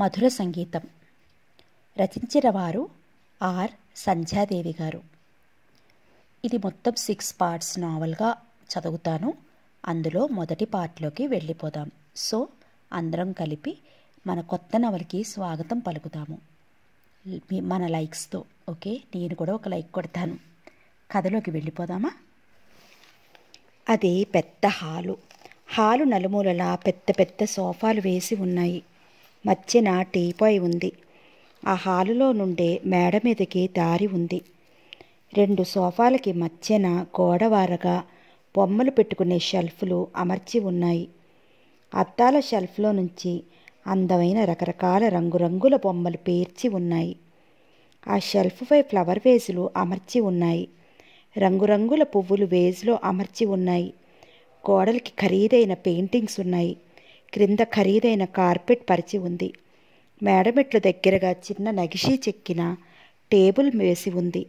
మధుర సంగీతం రచించిన వారు ఆర్ సంధ్యాదేవి గారు ఇది మొత్తం సిక్స్ పార్ట్స్ నావల్గా చదువుతాను అందులో మొదటి పార్ట్లోకి వెళ్ళిపోదాం సో అందరం కలిపి మన కొత్త నవలకి స్వాగతం పలుకుతాము మన లైక్స్తో ఓకే నేను కూడా ఒక లైక్ కొడతాను కథలోకి వెళ్ళిపోదామా అది పెద్ద హాలు హాలు నలుమూలలా పెద్ద పెద్ద సోఫాలు వేసి ఉన్నాయి మధ్యన టీపాయ్ ఉంది ఆ హాలులో నుండే మేడ మీదకి దారి ఉంది రెండు సోఫాలకి మధ్యన గోడవారగా బొమ్మలు పెట్టుకునే షెల్ఫ్లు అమర్చి ఉన్నాయి అద్దాల షెల్ఫ్లో నుంచి అందమైన రకరకాల రంగురంగుల బొమ్మలు పేర్చి ఉన్నాయి ఆ షెల్ఫ్పై ఫ్లవర్ వేజులు అమర్చి ఉన్నాయి రంగురంగుల పువ్వులు వేజ్లో అమర్చి ఉన్నాయి గోడలకి ఖరీదైన పెయింటింగ్స్ ఉన్నాయి క్రింద ఖరీదైన కార్పెట్ పరిచి ఉంది మేడమెట్లు దగ్గరగా చిన్న నగిషి చెక్కిన టేబుల్ వేసి ఉంది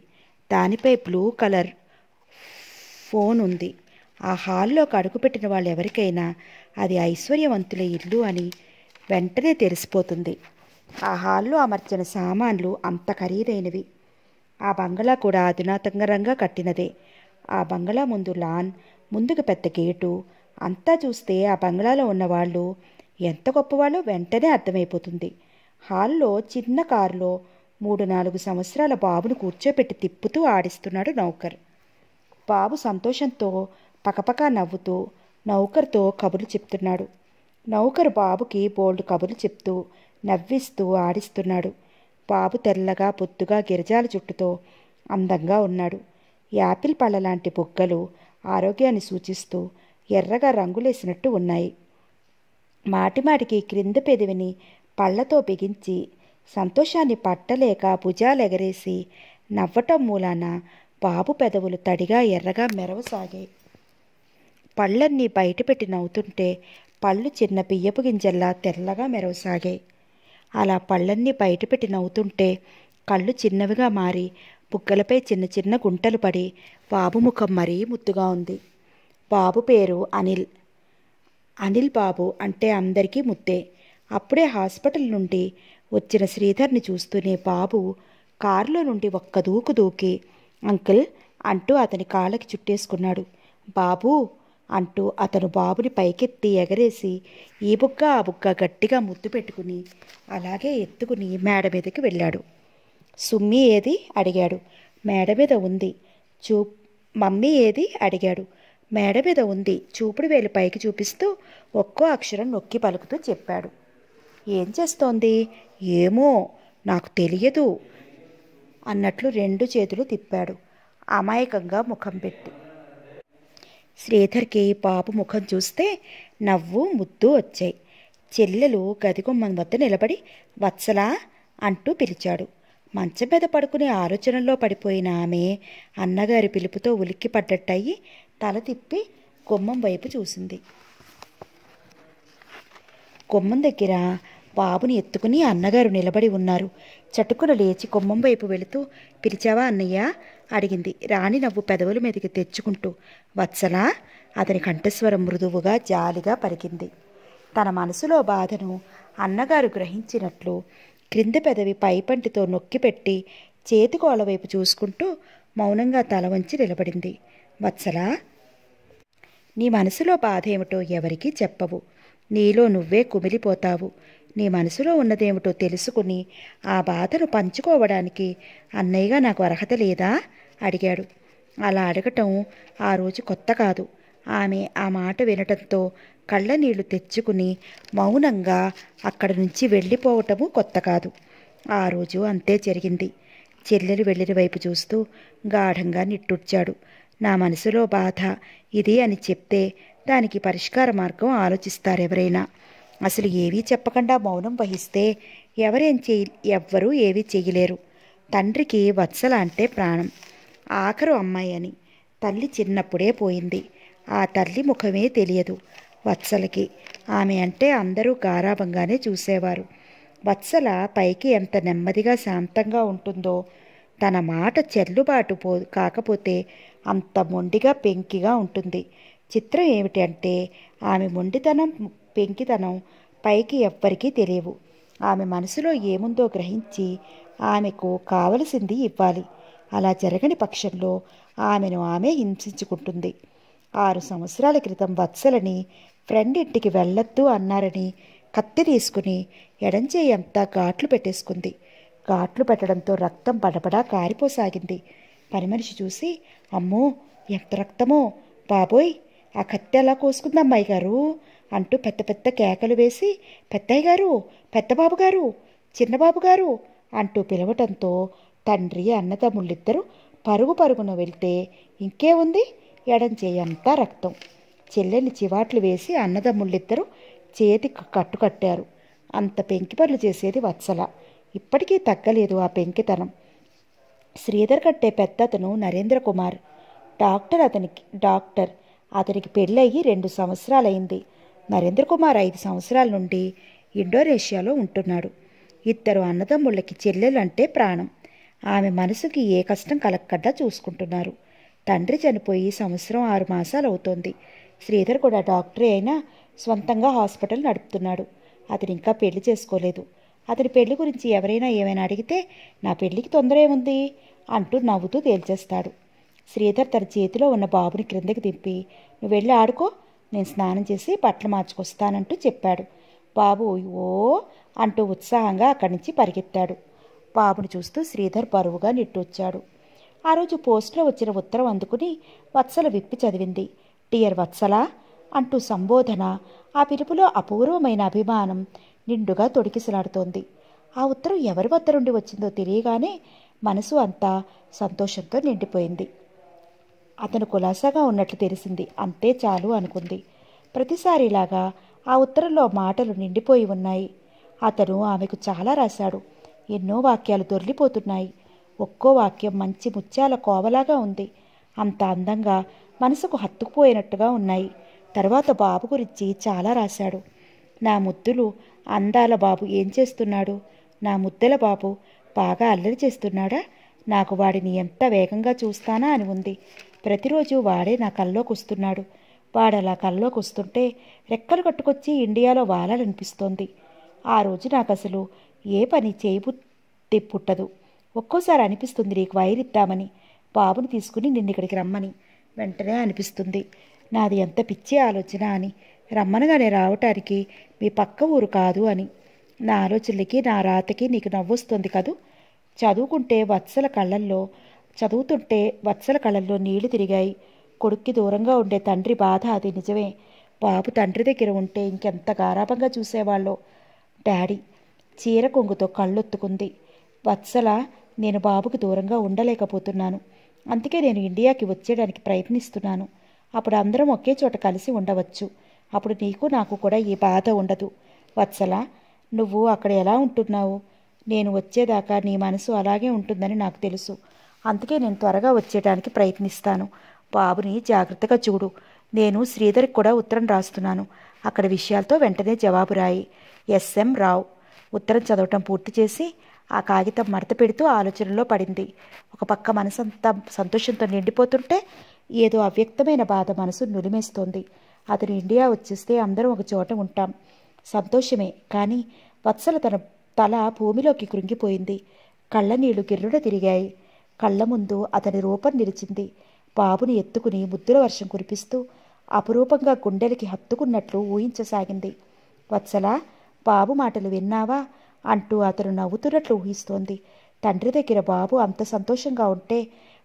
దానిపై బ్లూ కలర్ ఫోన్ ఉంది ఆ హాల్లోకి అడుగుపెట్టిన వాళ్ళు ఎవరికైనా అది ఐశ్వర్యవంతుల ఇల్లు అని వెంటనే తెలిసిపోతుంది ఆ హాల్లో అమర్చిన సామాన్లు అంత ఖరీదైనవి ఆ బంగ్లా కూడా అధునాతంగరంగా కట్టినదే ఆ బంగ్లా ముందు లాన్ ముందుకు పెద్ద గేటు అంతా చూస్తే ఆ బంగ్లాలో ఉన్నవాళ్ళు ఎంత గొప్పవాళ్ళో వెంటనే అర్థమైపోతుంది హాల్లో చిన్న కారులో మూడు నాలుగు సంవత్సరాల బాబును కూర్చోపెట్టి తిప్పుతూ ఆడిస్తున్నాడు నౌకర్ బాబు సంతోషంతో పకపకా నవ్వుతూ నౌకర్తో కబుర్లు చెప్తున్నాడు నౌకరు బాబుకి బోల్డ్ కబుర్లు చెప్తూ నవ్విస్తూ ఆడిస్తున్నాడు బాబు తెల్లగా పొత్తుగా గిరిజాల జుట్టుతో అందంగా ఉన్నాడు యాపిల్ పళ్ళ లాంటి బొగ్గలు ఆరోగ్యాన్ని సూచిస్తూ ఎర్రగా రంగులేసినట్టు ఉన్నాయి మాటిమాటికి క్రింద పెదవిని పళ్లతో బిగించి సంతోషాన్ని పట్టలేక భుజాలెగరేసి నవ్వటం మూలాన బాబు పెదవులు తడిగా ఎర్రగా మెరవసాగాయి పళ్ళన్నీ బయటపెట్టి నవ్వుతుంటే పళ్ళు చిన్న బియ్యపు గింజల్లా తెల్లగా మెరవసాగాయి అలా పళ్ళన్నీ బయటపెట్టి నవ్వుతుంటే కళ్ళు చిన్నవిగా మారి బుగ్గలపై చిన్న చిన్న గుంటలు పడి బాబు ముఖం మరీ ముద్దుగా ఉంది బాబు పేరు అనిల్ అనిల్ బాబు అంటే అందరికీ ముద్దే అప్పుడే హాస్పిటల్ నుండి వచ్చిన శ్రీధర్ని చూస్తూనే బాబు కారులో నుండి ఒక్క దూకు దూకి అంకిల్ అంటూ అతని కాళ్ళకి చుట్టేసుకున్నాడు బాబు అంటూ అతను బాబుని పైకెత్తి ఎగరేసి ఈ బుగ్గ ఆ బుగ్గ గట్టిగా ముద్దు పెట్టుకుని అలాగే ఎత్తుకుని మేడ మీదకి వెళ్ళాడు సుమ్మి ఏది అడిగాడు మేడ మీద ఉంది చూ మమ్మీ ఏది అడిగాడు మేడ మీద ఉంది చూపుడు వేలు పైకి చూపిస్తూ ఒక్కో అక్షరం నొక్కి పలుకుతూ చెప్పాడు ఏం చేస్తోంది ఏమో నాకు తెలియదు అన్నట్లు రెండు చేతులు తిప్పాడు అమాయకంగా ముఖం పెట్టి శ్రీధర్కి పాపు ముఖం చూస్తే నవ్వు ముద్దు వచ్చాయి చెల్లెలు గదిగుమ్మం వద్ద నిలబడి వత్సలా అంటూ పిలిచాడు మంచం మీద పడుకునే ఆలోచనల్లో పడిపోయిన ఆమె అన్నగారి పిలుపుతో ఉలిక్కి పడ్డట్టయి తల తిప్పి కొమ్మం వైపు చూసింది కొమ్మం దగ్గర బాబుని ఎత్తుకుని అన్నగారు నిలబడి ఉన్నారు చటుకున లేచి కుమ్మం వైపు వెళుతూ పిలిచావా అన్నయ్య అడిగింది రాణి నవ్వు పెదవుల మీదకి తెచ్చుకుంటూ వత్సలా అతని కంఠస్వరం మృదువుగా జాలిగా పరికింది తన మనసులో బాధను అన్నగారు గ్రహించినట్లు క్రింద పెదవి పైపంటితో నొక్కిపెట్టి చేతికోళ్ళ వైపు చూసుకుంటూ మౌనంగా తల వంచి నిలబడింది వత్సలా నీ మనసులో బాధ ఏమిటో ఎవరికీ చెప్పవు నీలో నువ్వే కుమిలిపోతావు నీ మనసులో ఉన్నదేమిటో తెలుసుకుని ఆ బాధను పంచుకోవడానికి అన్నయ్యగా నాకు అర్హత లేదా అడిగాడు అలా అడగటం ఆ రోజు కొత్త కాదు ఆమె ఆ మాట వినటంతో కళ్ళ నీళ్లు తెచ్చుకుని మౌనంగా అక్కడి నుంచి వెళ్ళిపోవటము కొత్త కాదు ఆ రోజు అంతే జరిగింది చెల్లెలు వెళ్ళిన వైపు చూస్తూ గాఢంగా నిట్టూడ్చాడు నా మనసులో బాధ ఇది అని చెప్తే దానికి పరిష్కార మార్గం ఆలోచిస్తారెవరైనా అసలు ఏవీ చెప్పకుండా మౌనం వహిస్తే ఎవరేం చేయి ఎవ్వరూ ఏవీ చేయలేరు తండ్రికి వత్సల అంటే ప్రాణం ఆఖరు అమ్మాయి అని తల్లి చిన్నప్పుడే పోయింది ఆ తల్లి ముఖమే తెలియదు వత్సలకి ఆమె అంటే అందరూ గారాభంగానే చూసేవారు వత్సల పైకి ఎంత నెమ్మదిగా శాంతంగా ఉంటుందో తన మాట చెల్లుబాటు పో కాకపోతే అంత మొండిగా పెంకిగా ఉంటుంది చిత్రం ఏమిటంటే ఆమె మొండితనం పెంకితనం పైకి ఎవ్వరికీ తెలియవు ఆమె మనసులో ఏముందో గ్రహించి ఆమెకు కావలసింది ఇవ్వాలి అలా జరగని పక్షంలో ఆమెను ఆమె హింసించుకుంటుంది ఆరు సంవత్సరాల క్రితం వత్సలని ఫ్రెండ్ ఇంటికి వెళ్ళొద్దు అన్నారని కత్తి తీసుకుని ఎడంచేయంతా ఘాట్లు పెట్టేసుకుంది ఘాట్లు పెట్టడంతో రక్తం పడపడా కారిపోసాగింది పనిమనిషి చూసి అమ్మో ఎంత రక్తమో బాబోయ్ ఆ కత్తి ఎలా కోసుకుంది అమ్మాయి గారు అంటూ పెద్ద పెద్ద కేకలు వేసి పెద్దయ్య గారు పెద్దబాబు గారు చిన్నబాబు గారు అంటూ పిలవటంతో తండ్రి అన్నతమ్ముళ్ళిద్దరూ పరుగు పరుగున వెళ్తే ఉంది ఎడం చేయంతా రక్తం చెల్లెని చివాట్లు వేసి అన్నదమ్ముళ్ళిద్దరూ చేతి కట్టు కట్టారు అంత పెంకి పనులు చేసేది వత్సల ఇప్పటికీ తగ్గలేదు ఆ పెంకితనం శ్రీధర్ కట్టే పెద్దతను నరేంద్ర కుమార్ డాక్టర్ అతనికి డాక్టర్ అతనికి పెళ్ళయి రెండు సంవత్సరాలైంది నరేంద్ర కుమార్ ఐదు సంవత్సరాల నుండి ఇండోనేషియాలో ఉంటున్నాడు ఇద్దరు అన్నదమ్ముళ్ళకి చెల్లెలు అంటే ప్రాణం ఆమె మనసుకి ఏ కష్టం కలగకుండా చూసుకుంటున్నారు తండ్రి చనిపోయి సంవత్సరం ఆరు మాసాలు అవుతోంది శ్రీధర్ కూడా డాక్టరే అయినా సొంతంగా హాస్పిటల్ నడుపుతున్నాడు అతను ఇంకా పెళ్లి చేసుకోలేదు అతని పెళ్లి గురించి ఎవరైనా ఏమైనా అడిగితే నా పెళ్లికి తొందర ఏముంది అంటూ నవ్వుతూ తేల్చేస్తాడు శ్రీధర్ తన చేతిలో ఉన్న బాబుని క్రిందకి దింపి నువ్వు వెళ్ళి ఆడుకో నేను స్నానం చేసి బట్టలు మార్చుకొస్తానంటూ చెప్పాడు బాబు ఓ అంటూ ఉత్సాహంగా అక్కడి నుంచి పరిగెత్తాడు బాబును చూస్తూ శ్రీధర్ బరువుగా నిట్టూచ్చాడు ఆ రోజు పోస్టులో వచ్చిన ఉత్తరం అందుకుని వత్సల విప్పి చదివింది డియర్ వత్సల అంటూ సంబోధన ఆ పిలుపులో అపూర్వమైన అభిమానం నిండుగా తొడికిసలాడుతోంది ఆ ఉత్తరం ఎవరి వద్ద నుండి వచ్చిందో తెలియగానే మనసు అంతా సంతోషంతో నిండిపోయింది అతను కులాసాగా ఉన్నట్లు తెలిసింది అంతే చాలు అనుకుంది ప్రతిసారిలాగా ఆ ఉత్తరంలో మాటలు నిండిపోయి ఉన్నాయి అతను ఆమెకు చాలా రాశాడు ఎన్నో వాక్యాలు దొర్లిపోతున్నాయి ఒక్కో వాక్యం మంచి ముత్యాల కోవలాగా ఉంది అంత అందంగా మనసుకు హత్తుకుపోయినట్టుగా ఉన్నాయి తర్వాత బాబు గురించి చాలా రాశాడు నా ముద్దులు అందాల బాబు ఏం చేస్తున్నాడు నా ముద్దల బాబు బాగా అల్లరి చేస్తున్నాడా నాకు వాడిని ఎంత వేగంగా చూస్తానా అని ఉంది ప్రతిరోజు వాడే నా కల్లోకి వస్తున్నాడు వాడు అలా కల్లోకి వస్తుంటే రెక్కలు కట్టుకొచ్చి ఇండియాలో వాలాలనిపిస్తోంది ఆ రోజు నాకు అసలు ఏ పని చేయబు పుట్టదు ఒక్కోసారి అనిపిస్తుంది నీకు వైరిద్దామని బాబుని తీసుకుని నిన్ను ఇక్కడికి రమ్మని వెంటనే అనిపిస్తుంది నాది ఎంత పిచ్చి ఆలోచన అని రమ్మనగానే రావటానికి మీ పక్క ఊరు కాదు అని నా ఆలోచనలకి నా రాతకి నీకు నవ్వొస్తుంది కదూ చదువుకుంటే వత్సల కళ్ళల్లో చదువుతుంటే వత్సల కళ్ళల్లో నీళ్లు తిరిగాయి కొడుక్కి దూరంగా ఉండే తండ్రి బాధ అది నిజమే బాబు తండ్రి దగ్గర ఉంటే ఇంకెంత గారాభంగా చూసేవాళ్ళో డాడీ చీర కొంగుతో కళ్ళొత్తుకుంది వత్సల నేను బాబుకు దూరంగా ఉండలేకపోతున్నాను అందుకే నేను ఇండియాకి వచ్చేయడానికి ప్రయత్నిస్తున్నాను అప్పుడు అందరం ఒకే చోట కలిసి ఉండవచ్చు అప్పుడు నీకు నాకు కూడా ఈ బాధ ఉండదు వత్సల నువ్వు అక్కడ ఎలా ఉంటున్నావు నేను వచ్చేదాకా నీ మనసు అలాగే ఉంటుందని నాకు తెలుసు అందుకే నేను త్వరగా వచ్చేయడానికి ప్రయత్నిస్తాను బాబుని జాగ్రత్తగా చూడు నేను శ్రీధర్కి కూడా ఉత్తరం రాస్తున్నాను అక్కడ విషయాలతో వెంటనే జవాబు రాయి ఎస్ఎం రావు ఉత్తరం చదవటం పూర్తి చేసి ఆ కాగితం మడత పెడుతూ ఆలోచనలో పడింది ఒక పక్క మనసంతా సంతోషంతో నిండిపోతుంటే ఏదో అవ్యక్తమైన బాధ మనసు నులిమేస్తోంది అతను ఇండియా వచ్చేస్తే అందరం ఒక చోట ఉంటాం సంతోషమే కానీ వత్సల తన తల భూమిలోకి కృంగిపోయింది కళ్ళనీళ్లు గిర్రుడ తిరిగాయి కళ్ళ ముందు అతని రూపం నిలిచింది బాబుని ఎత్తుకుని ముద్దుల వర్షం కురిపిస్తూ అపురూపంగా గుండెలకి హత్తుకున్నట్లు ఊహించసాగింది వత్సల బాబు మాటలు విన్నావా అంటూ అతను నవ్వుతున్నట్లు ఊహిస్తోంది తండ్రి దగ్గర బాబు అంత సంతోషంగా ఉంటే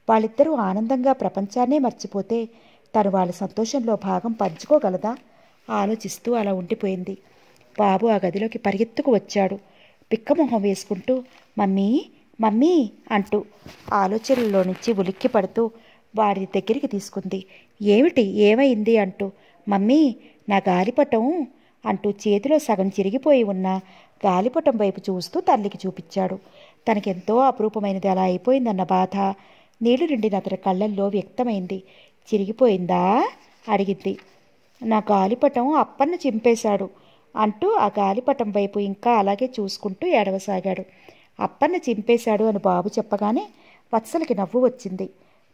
వాళ్ళిద్దరూ ఆనందంగా ప్రపంచాన్నే మర్చిపోతే తను వాళ్ళ సంతోషంలో భాగం పంచుకోగలదా ఆలోచిస్తూ అలా ఉండిపోయింది బాబు ఆ గదిలోకి పరిగెత్తుకు వచ్చాడు పిక్కమొహం వేసుకుంటూ మమ్మీ మమ్మీ అంటూ ఆలోచనల్లో నుంచి ఉలిక్కి పడుతూ వారి దగ్గరికి తీసుకుంది ఏమిటి ఏమైంది అంటూ మమ్మీ నా గాలిపటం అంటూ చేతిలో సగం చిరిగిపోయి ఉన్న గాలిపటం వైపు చూస్తూ తల్లికి చూపించాడు తనకెంతో అపురూపమైనది అలా అయిపోయిందన్న బాధ నీళ్లు నిండిన అతని కళ్ళల్లో వ్యక్తమైంది చిరిగిపోయిందా అడిగింది నా గాలిపటం అప్పన్న చింపేశాడు అంటూ ఆ గాలిపటం వైపు ఇంకా అలాగే చూసుకుంటూ ఏడవసాగాడు అప్పన్న చింపేశాడు అని బాబు చెప్పగానే వత్సలకి నవ్వు వచ్చింది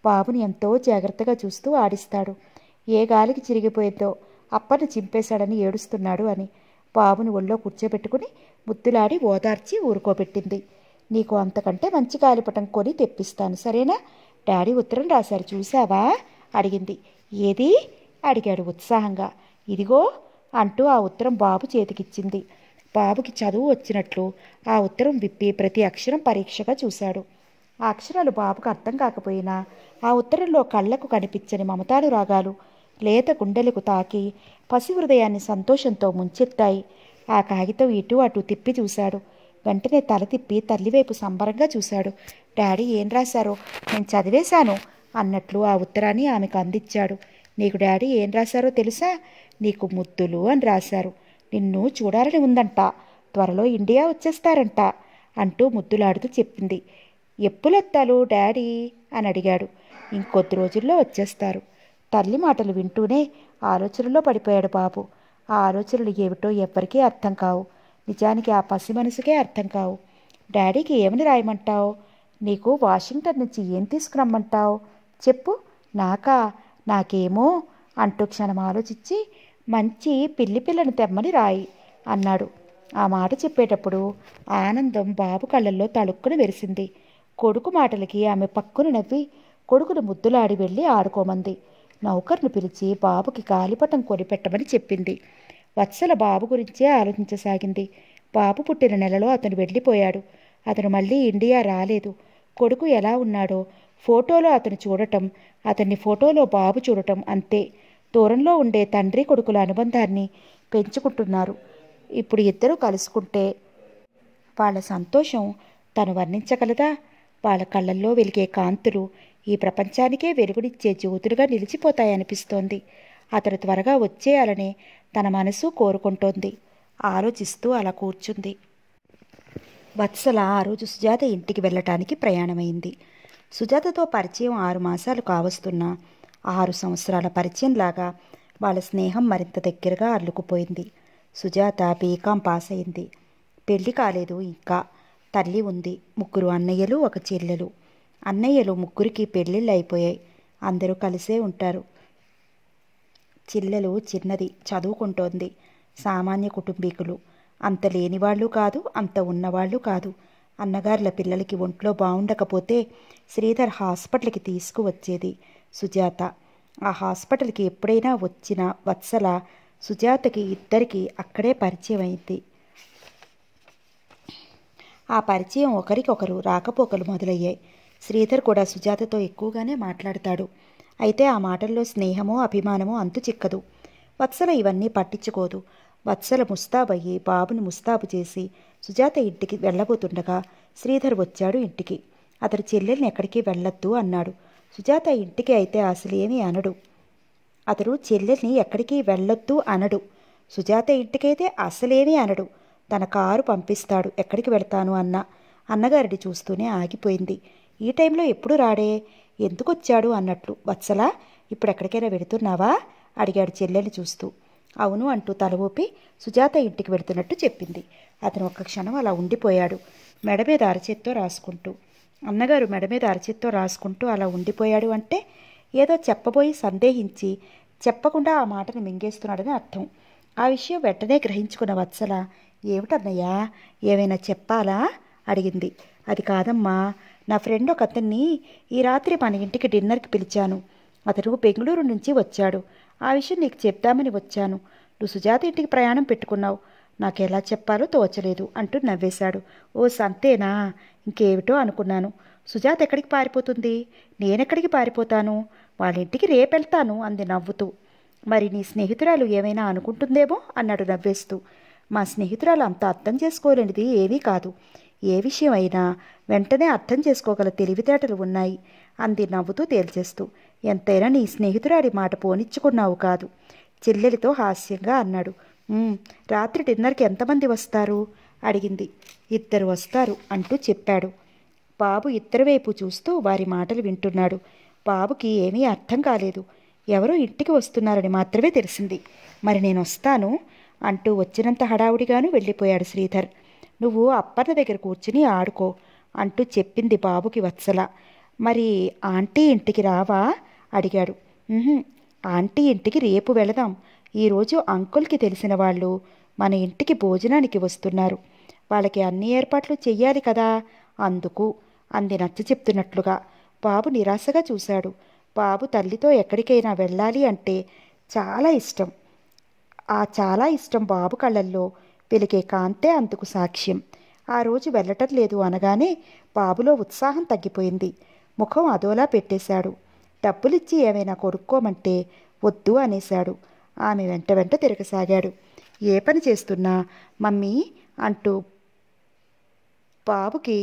బాబుని ఎంతో జాగ్రత్తగా చూస్తూ ఆడిస్తాడు ఏ గాలికి చిరిగిపోయిందో అప్పన్న చింపేశాడని ఏడుస్తున్నాడు అని బాబుని ఒళ్ళో కూర్చోబెట్టుకుని ముద్దులాడి ఓదార్చి ఊరుకోబెట్టింది నీకు అంతకంటే మంచి గాలిపటం కొని తెప్పిస్తాను సరేనా డాడీ ఉత్తరం రాశారు చూసావా అడిగింది ఏది అడిగాడు ఉత్సాహంగా ఇదిగో అంటూ ఆ ఉత్తరం బాబు చేతికిచ్చింది బాబుకి చదువు వచ్చినట్లు ఆ ఉత్తరం విప్పి ప్రతి అక్షరం పరీక్షగా చూశాడు ఆ అక్షరాలు బాబుకు అర్థం కాకపోయినా ఆ ఉత్తరంలో కళ్ళకు కనిపించని మమతాలు రాగాలు లేత గుండెలకు తాకి పసి హృదయాన్ని సంతోషంతో ముంచెత్తాయి ఆ కాగితం ఇటు అటు తిప్పి చూశాడు వెంటనే తల తిప్పి తల్లివైపు సంబరంగా చూశాడు డాడీ ఏం రాశారో నేను చదివేశాను అన్నట్లు ఆ ఉత్తరాన్ని ఆమెకు అందించాడు నీకు డాడీ ఏం రాశారో తెలుసా నీకు ముద్దులు అని రాశారు నిన్ను చూడాలని ఉందంట త్వరలో ఇండియా వచ్చేస్తారంట అంటూ ముద్దులాడుతూ చెప్పింది ఎప్పులొత్తాలు డాడీ అని అడిగాడు ఇంకొద్ది రోజుల్లో వచ్చేస్తారు తల్లి మాటలు వింటూనే ఆలోచనలో పడిపోయాడు బాబు ఆ ఆలోచనలు ఏమిటో ఎవ్వరికీ అర్థం కావు నిజానికి ఆ పసి మనసుకే అర్థం కావు డాడీకి ఏమని రాయమంటావు నీకు వాషింగ్టన్ నుంచి ఏం తీసుకురమ్మంటావు చెప్పు నాకా నాకేమో అంటూ క్షణం ఆలోచించి మంచి పిల్లి పిల్లను తెమ్మని రాయి అన్నాడు ఆ మాట చెప్పేటప్పుడు ఆనందం బాబు కళ్ళల్లో తళుక్కున మెరిసింది కొడుకు మాటలకి ఆమె పక్కును నవ్వి కొడుకును ముద్దులాడి వెళ్ళి ఆడుకోమంది నౌకర్ను పిలిచి బాబుకి గాలిపటం కొనిపెట్టమని చెప్పింది వత్సల బాబు గురించే ఆలోచించసాగింది బాబు పుట్టిన నెలలో అతను వెళ్ళిపోయాడు అతను మళ్ళీ ఇండియా రాలేదు కొడుకు ఎలా ఉన్నాడో ఫోటోలో అతను చూడటం అతన్ని ఫోటోలో బాబు చూడటం అంతే దూరంలో ఉండే తండ్రి కొడుకుల అనుబంధాన్ని పెంచుకుంటున్నారు ఇప్పుడు ఇద్దరూ కలుసుకుంటే వాళ్ళ సంతోషం తను వర్ణించగలదా వాళ్ళ కళ్ళల్లో వెలిగే కాంతులు ఈ ప్రపంచానికే వెలుగునిచ్చే జ్యోతులుగా నిలిచిపోతాయనిపిస్తోంది అతను త్వరగా వచ్చేయాలని తన మనసు కోరుకుంటోంది ఆలోచిస్తూ అలా కూర్చుంది వత్సల ఆ రోజు సుజాత ఇంటికి వెళ్ళటానికి ప్రయాణమైంది సుజాతతో పరిచయం ఆరు మాసాలు కావస్తున్న ఆరు సంవత్సరాల పరిచయం లాగా వాళ్ళ స్నేహం మరింత దగ్గరగా అల్లుకుపోయింది సుజాత బీకాం పాస్ అయింది పెళ్లి కాలేదు ఇంకా తల్లి ఉంది ముగ్గురు అన్నయ్యలు ఒక చెల్లెలు అన్నయ్యలు ముగ్గురికి పెళ్ళిళ్ళు అయిపోయాయి అందరూ కలిసే ఉంటారు చెల్లెలు చిన్నది చదువుకుంటోంది సామాన్య కుటుంబీకులు అంత లేనివాళ్ళు కాదు అంత ఉన్నవాళ్ళు కాదు అన్నగారుల పిల్లలకి ఒంట్లో బాగుండకపోతే శ్రీధర్ హాస్పిటల్కి తీసుకువచ్చేది సుజాత ఆ హాస్పిటల్కి ఎప్పుడైనా వచ్చిన వత్సల సుజాతకి ఇద్దరికి అక్కడే పరిచయం అయింది ఆ పరిచయం ఒకరికొకరు రాకపోకలు మొదలయ్యాయి శ్రీధర్ కూడా సుజాతతో ఎక్కువగానే మాట్లాడతాడు అయితే ఆ మాటల్లో స్నేహమో అభిమానమో అంతు చిక్కదు వత్సల ఇవన్నీ పట్టించుకోదు వత్సల ముస్తాబయ్యి బాబును ముస్తాబు చేసి సుజాత ఇంటికి వెళ్ళబోతుండగా శ్రీధర్ వచ్చాడు ఇంటికి అతడు చెల్లెల్ని ఎక్కడికి వెళ్ళొద్దు అన్నాడు సుజాత ఇంటికి అయితే అసలు అనడు అతడు చెల్లెల్ని ఎక్కడికి వెళ్ళొద్దు అనడు సుజాత ఇంటికైతే అసలేమీ అనడు తన కారు పంపిస్తాడు ఎక్కడికి వెళ్తాను అన్న అన్నగారిని చూస్తూనే ఆగిపోయింది ఈ టైంలో ఎప్పుడు రాడే ఎందుకొచ్చాడు అన్నట్లు వత్సలా ఇప్పుడు ఎక్కడికైనా వెళుతున్నావా అడిగాడు చెల్లెని చూస్తూ అవును అంటూ తల ఊపి సుజాత ఇంటికి వెడుతున్నట్టు చెప్పింది అతను ఒక్క క్షణం అలా ఉండిపోయాడు మెడ మీద అరచేత్తో రాసుకుంటూ అన్నగారు మెడ మీద అరచేత్తో రాసుకుంటూ అలా ఉండిపోయాడు అంటే ఏదో చెప్పబోయి సందేహించి చెప్పకుండా ఆ మాటను మింగేస్తున్నాడని అర్థం ఆ విషయం వెంటనే గ్రహించుకున్న వత్సల ఏమిటన్నయ్యా ఏమైనా చెప్పాలా అడిగింది అది కాదమ్మా నా ఫ్రెండ్ ఒక అతన్ని ఈ రాత్రి మన ఇంటికి డిన్నర్కి పిలిచాను అతను బెంగళూరు నుంచి వచ్చాడు ఆ విషయం నీకు చెప్దామని వచ్చాను నువ్వు సుజాత ఇంటికి ప్రయాణం పెట్టుకున్నావు నాకెలా చెప్పాలో తోచలేదు అంటూ నవ్వేశాడు ఓ సంతేనా ఇంకేమిటో అనుకున్నాను సుజాత ఎక్కడికి పారిపోతుంది నేనెక్కడికి పారిపోతాను వాళ్ళింటికి రేపెళ్తాను అంది నవ్వుతూ మరి నీ స్నేహితురాలు ఏమైనా అనుకుంటుందేమో అన్నాడు నవ్వేస్తూ మా స్నేహితురాలు అంత అర్థం చేసుకోలేనిది ఏమీ కాదు ఏ విషయమైనా వెంటనే అర్థం చేసుకోగల తెలివితేటలు ఉన్నాయి అంది నవ్వుతూ తేల్చేస్తూ ఎంతైనా నీ స్నేహితురాడి మాట పోనిచ్చుకున్నావు కాదు చెల్లెలితో హాస్యంగా అన్నాడు రాత్రి డిన్నర్కి ఎంతమంది వస్తారు అడిగింది ఇద్దరు వస్తారు అంటూ చెప్పాడు బాబు ఇద్దరి వైపు చూస్తూ వారి మాటలు వింటున్నాడు బాబుకి ఏమీ అర్థం కాలేదు ఎవరో ఇంటికి వస్తున్నారని మాత్రమే తెలిసింది మరి నేను వస్తాను అంటూ వచ్చినంత హడావుడిగాను వెళ్ళిపోయాడు శ్రీధర్ నువ్వు అప్పన్న దగ్గర కూర్చుని ఆడుకో అంటూ చెప్పింది బాబుకి వత్సల మరి ఆంటీ ఇంటికి రావా అడిగాడు ఆంటీ ఇంటికి రేపు వెళదాం ఈరోజు అంకుల్కి తెలిసిన వాళ్ళు మన ఇంటికి భోజనానికి వస్తున్నారు వాళ్ళకి అన్ని ఏర్పాట్లు చెయ్యాలి కదా అందుకు అంది నచ్చ చెప్తున్నట్లుగా బాబు నిరాశగా చూశాడు బాబు తల్లితో ఎక్కడికైనా వెళ్ళాలి అంటే చాలా ఇష్టం ఆ చాలా ఇష్టం బాబు కళ్ళల్లో వెలిగే కాంతే అందుకు సాక్ష్యం ఆ రోజు వెళ్ళటం లేదు అనగానే బాబులో ఉత్సాహం తగ్గిపోయింది ముఖం అదోలా పెట్టేశాడు డబ్బులిచ్చి ఏమైనా కొనుక్కోమంటే వద్దు అనేశాడు ఆమె వెంట వెంట తిరగసాగాడు ఏ పని చేస్తున్నా మమ్మీ అంటూ బాబుకి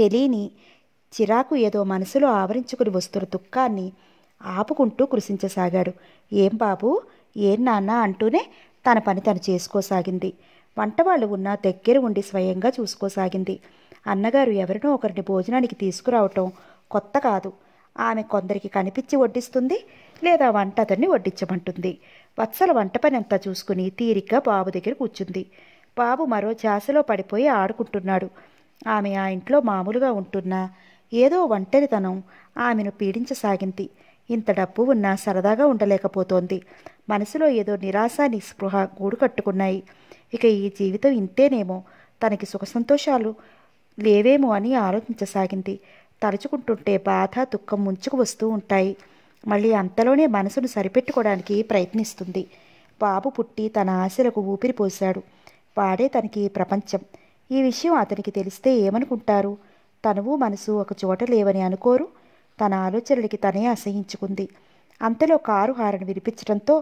తెలియని చిరాకు ఏదో మనసులో ఆవరించుకుని వస్తున్న దుఃఖాన్ని ఆపుకుంటూ కృషించసాగాడు ఏం బాబు ఏం నాన్న అంటూనే తన పని తను చేసుకోసాగింది వంటవాళ్ళు ఉన్న దగ్గర ఉండి స్వయంగా చూసుకోసాగింది అన్నగారు ఎవరినో ఒకరిని భోజనానికి తీసుకురావటం కొత్త కాదు ఆమె కొందరికి కనిపించి వడ్డిస్తుంది లేదా వంట అతన్ని వడ్డించమంటుంది వత్సల వంట పని అంతా చూసుకుని తీరిగ్గా బాబు దగ్గర కూర్చుంది బాబు మరో జాసలో పడిపోయి ఆడుకుంటున్నాడు ఆమె ఆ ఇంట్లో మామూలుగా ఉంటున్న ఏదో ఒంటరితనం ఆమెను పీడించసాగింది ఇంత డబ్బు ఉన్నా సరదాగా ఉండలేకపోతోంది మనసులో ఏదో నిరాశ నిస్పృహ గూడు కట్టుకున్నాయి ఇక ఈ జీవితం ఇంతేనేమో తనకి సుఖ సంతోషాలు లేవేమో అని ఆలోచించసాగింది తలుచుకుంటుంటే బాధ దుఃఖం ముంచుకు వస్తూ ఉంటాయి మళ్ళీ అంతలోనే మనసును సరిపెట్టుకోవడానికి ప్రయత్నిస్తుంది బాబు పుట్టి తన ఆశలకు ఊపిరిపోశాడు వాడే తనకి ప్రపంచం ఈ విషయం అతనికి తెలిస్తే ఏమనుకుంటారు తనువు మనసు ఒక చోట లేవని అనుకోరు తన ఆలోచనలకి తనే అసహించుకుంది అంతలో కారు హారను వినిపించడంతో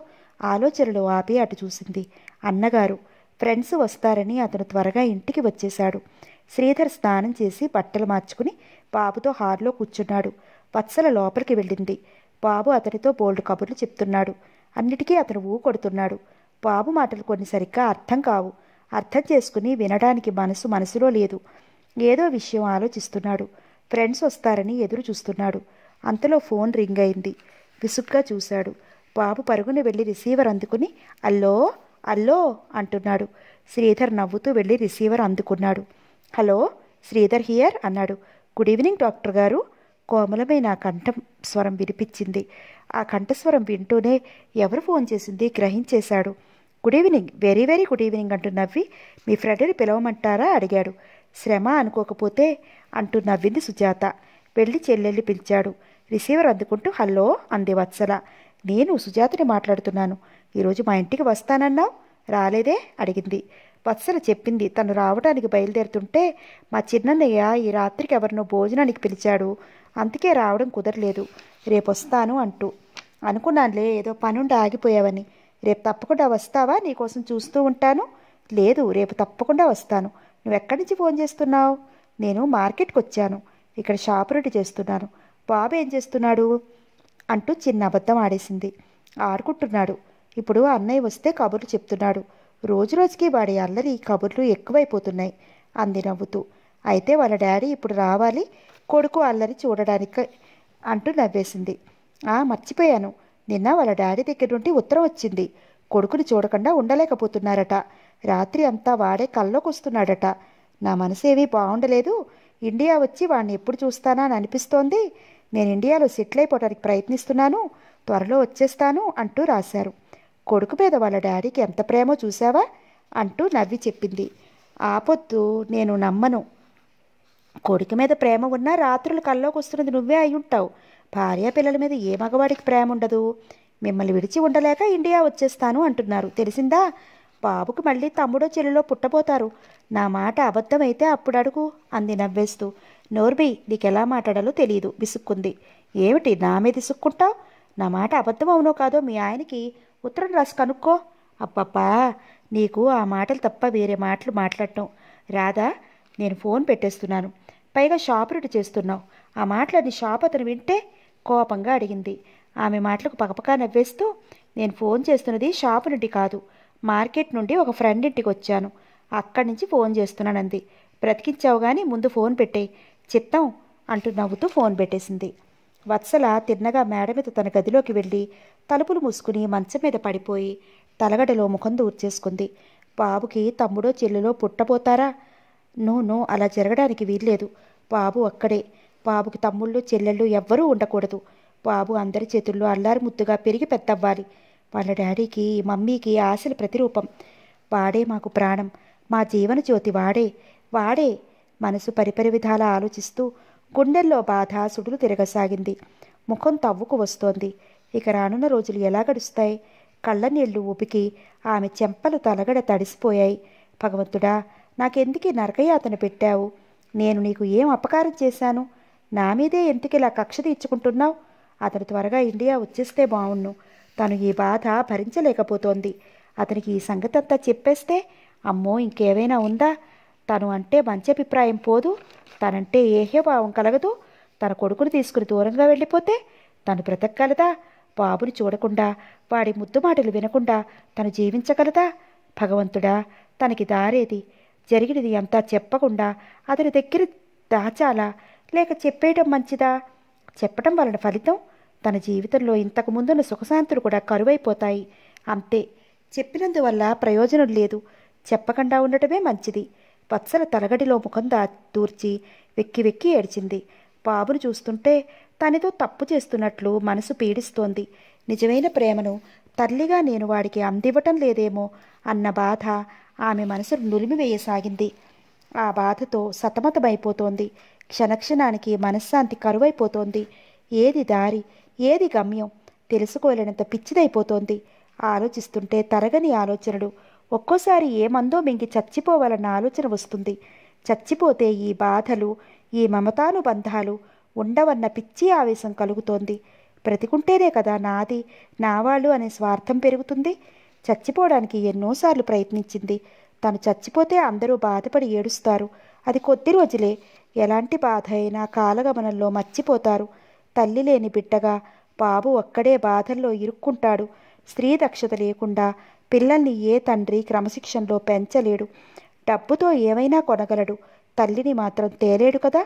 ఆలోచనలు ఆపి అటు చూసింది అన్నగారు ఫ్రెండ్స్ వస్తారని అతను త్వరగా ఇంటికి వచ్చేశాడు శ్రీధర్ స్నానం చేసి బట్టలు మార్చుకుని బాబుతో హార్లో కూర్చున్నాడు వత్సల లోపలికి వెళ్ళింది బాబు అతనితో బోల్డ్ కబుర్లు చెప్తున్నాడు అన్నిటికీ అతను ఊ కొడుతున్నాడు బాబు మాటలు కొన్ని సరిగ్గా అర్థం కావు అర్థం చేసుకుని వినడానికి మనసు మనసులో లేదు ఏదో విషయం ఆలోచిస్తున్నాడు ఫ్రెండ్స్ వస్తారని ఎదురు చూస్తున్నాడు అంతలో ఫోన్ రింగ్ అయింది విసుగ్గా చూశాడు బాబు పరుగున వెళ్ళి రిసీవర్ అందుకుని అల్లో అల్లో అంటున్నాడు శ్రీధర్ నవ్వుతూ వెళ్ళి రిసీవర్ అందుకున్నాడు హలో శ్రీధర్ హియర్ అన్నాడు గుడ్ ఈవినింగ్ డాక్టర్ గారు కోమలమైన కంఠం స్వరం వినిపించింది ఆ కంఠస్వరం వింటూనే ఎవరు ఫోన్ చేసింది గ్రహించేశాడు good evening very very good evening అంటూ నవ్వి మీ ఫ్రెండ్ని పిలవమంటారా అడిగాడు శ్రమ అనుకోకపోతే అంటూ నవ్వింది సుజాత వెళ్ళి చెల్లెల్ని పిలిచాడు రిసీవర్ అందుకుంటూ హలో అంది వత్సల నేను సుజాతని మాట్లాడుతున్నాను ఈరోజు మా ఇంటికి వస్తానన్నావు రాలేదే అడిగింది వత్సల చెప్పింది తను రావడానికి బయలుదేరుతుంటే మా చిన్నన్నయ్య ఈ రాత్రికి ఎవరినో భోజనానికి పిలిచాడు అందుకే రావడం కుదరలేదు రేపు వస్తాను అంటూ అనుకున్నానులే ఏదో పనుండి ఆగిపోయావని రేపు తప్పకుండా వస్తావా నీకోసం చూస్తూ ఉంటాను లేదు రేపు తప్పకుండా వస్తాను నువ్వెక్కడి నుంచి ఫోన్ చేస్తున్నావు నేను మార్కెట్కి వచ్చాను ఇక్కడ షాపు రెడ్డి చేస్తున్నాను బాబు ఏం చేస్తున్నాడు అంటూ చిన్న అబద్ధం ఆడేసింది ఆడుకుంటున్నాడు ఇప్పుడు అన్నయ్య వస్తే కబుర్లు చెప్తున్నాడు రోజురోజుకి వాడి అల్లరి కబుర్లు ఎక్కువైపోతున్నాయి అంది నవ్వుతూ అయితే వాళ్ళ డాడీ ఇప్పుడు రావాలి కొడుకు అల్లరి చూడడానికి అంటూ నవ్వేసింది ఆ మర్చిపోయాను నిన్న వాళ్ళ డాడీ దగ్గర నుండి ఉత్తరం వచ్చింది కొడుకుని చూడకుండా ఉండలేకపోతున్నారట రాత్రి అంతా వాడే కల్లోకి వస్తున్నాడట నా మనసేమీ బాగుండలేదు ఇండియా వచ్చి వాడిని ఎప్పుడు చూస్తానా అని అనిపిస్తోంది నేను ఇండియాలో సెటిల్ అయిపోవడానికి ప్రయత్నిస్తున్నాను త్వరలో వచ్చేస్తాను అంటూ రాశారు కొడుకు మీద వాళ్ళ డాడీకి ఎంత ప్రేమో చూసావా అంటూ నవ్వి చెప్పింది ఆపొద్దు నేను నమ్మను కొడుకు మీద ప్రేమ ఉన్నా రాత్రులు కల్లోకి వస్తున్నది నువ్వే అయ్యుంటావు భార్య పిల్లల మీద ఏ మగవాడికి ప్రేమ ఉండదు మిమ్మల్ని విడిచి ఉండలేక ఇండియా వచ్చేస్తాను అంటున్నారు తెలిసిందా బాబుకు మళ్ళీ తమ్ముడో చెల్లిలో పుట్టబోతారు నా మాట అబద్ధమైతే అప్పుడు అడుగు అంది నవ్వేస్తూ నోర్బి నీకెలా మాట్లాడాలో తెలియదు విసుక్కుంది ఏమిటి నా మీద విసుక్కుంటావు నా మాట అబద్ధం అవునో కాదో మీ ఆయనకి ఉత్తరం రాసి కనుక్కో అబ్బబ్బా నీకు ఆ మాటలు తప్ప వేరే మాటలు మాట్లాడటం రాదా నేను ఫోన్ పెట్టేస్తున్నాను పైగా షాప్ రెడ్డి చేస్తున్నావు ఆ మాటలన్నీ షాప్ అతను వింటే కోపంగా అడిగింది ఆమె మాటలకు పకపకా నవ్వేస్తూ నేను ఫోన్ చేస్తున్నది షాప్ నుండి కాదు మార్కెట్ నుండి ఒక ఫ్రెండ్ ఇంటికి వచ్చాను అక్కడి నుంచి ఫోన్ చేస్తున్నానంది బ్రతికించావు కానీ ముందు ఫోన్ పెట్టేయి చిత్తం అంటూ నవ్వుతూ ఫోన్ పెట్టేసింది వత్సల తిన్నగా మేడ మీద తన గదిలోకి వెళ్ళి తలుపులు మూసుకుని మంచం మీద పడిపోయి తలగడలో ముఖం దూర్చేసుకుంది బాబుకి తమ్ముడో చెల్లెలో పుట్టబోతారా నో అలా జరగడానికి వీల్లేదు బాబు అక్కడే బాబుకి తమ్ముళ్ళు చెల్లెళ్ళు ఎవ్వరూ ఉండకూడదు బాబు అందరి చేతుల్లో అల్లారు ముద్దుగా పెరిగి పెద్దవ్వాలి వాళ్ళ డాడీకి మమ్మీకి ఆశల ప్రతిరూపం వాడే మాకు ప్రాణం మా జీవన జ్యోతి వాడే వాడే మనసు పరిపరి విధాల ఆలోచిస్తూ గుండెల్లో బాధ సుడులు తిరగసాగింది ముఖం తవ్వుకు వస్తోంది ఇక రానున్న రోజులు ఎలా గడుస్తాయి కళ్ళనీళ్లు ఉపికి ఆమె చెంపలు తలగడ తడిసిపోయాయి భగవంతుడా నాకెందుకీ నరకయాతన పెట్టావు నేను నీకు ఏం అపకారం చేశాను నా మీదే ఎందుకిలా కక్ష తీర్చుకుంటున్నావు అతను త్వరగా ఇండియా వచ్చేస్తే బావును తను ఈ బాధ భరించలేకపోతోంది అతనికి ఈ సంగతంతా చెప్పేస్తే అమ్మో ఇంకేమైనా ఉందా తను అంటే మంచి అభిప్రాయం పోదు తనంటే ఏహే భావం కలగదు తన కొడుకుని తీసుకుని దూరంగా వెళ్ళిపోతే తను బ్రతకగలదా బాబుని చూడకుండా వాడి ముద్దు మాటలు వినకుండా తను జీవించగలదా భగవంతుడా తనకి దారేది జరిగినది అంతా చెప్పకుండా అతని దగ్గర దాచాలా లేక చెప్పేయటం మంచిదా చెప్పటం వలన ఫలితం తన జీవితంలో ఇంతకు ముందున్న సుఖశాంతులు కూడా కరువైపోతాయి అంతే చెప్పినందువల్ల ప్రయోజనం లేదు చెప్పకుండా ఉండటమే మంచిది వత్సల తలగడిలో ముఖం దా దూర్చి వెక్కి వెక్కి ఏడ్చింది బాబును చూస్తుంటే తనతో తప్పు చేస్తున్నట్లు మనసు పీడిస్తోంది నిజమైన ప్రేమను తల్లిగా నేను వాడికి అందివ్వటం లేదేమో అన్న బాధ ఆమె మనసు నులిమివేయసాగింది ఆ బాధతో సతమతమైపోతోంది క్షణక్షణానికి మనశ్శాంతి కరువైపోతోంది ఏది దారి ఏది గమ్యం తెలుసుకోలేనంత పిచ్చిదైపోతోంది ఆలోచిస్తుంటే తరగని ఆలోచనలు ఒక్కోసారి ఏమందో మింగి చచ్చిపోవాలన్న ఆలోచన వస్తుంది చచ్చిపోతే ఈ బాధలు ఈ మమతానుబంధాలు ఉండవన్న పిచ్చి ఆవేశం కలుగుతోంది బ్రతికుంటేనే కదా నాది నావాళ్ళు అనే స్వార్థం పెరుగుతుంది చచ్చిపోవడానికి ఎన్నోసార్లు ప్రయత్నించింది తను చచ్చిపోతే అందరూ బాధపడి ఏడుస్తారు అది కొద్ది రోజులే ఎలాంటి బాధ అయినా కాలగమనంలో మర్చిపోతారు తల్లి లేని బిడ్డగా బాబు ఒక్కడే బాధల్లో ఇరుక్కుంటాడు స్త్రీ దక్షత లేకుండా పిల్లల్ని ఏ తండ్రి క్రమశిక్షణలో పెంచలేడు డబ్బుతో ఏమైనా కొనగలడు తల్లిని మాత్రం తేలేడు కదా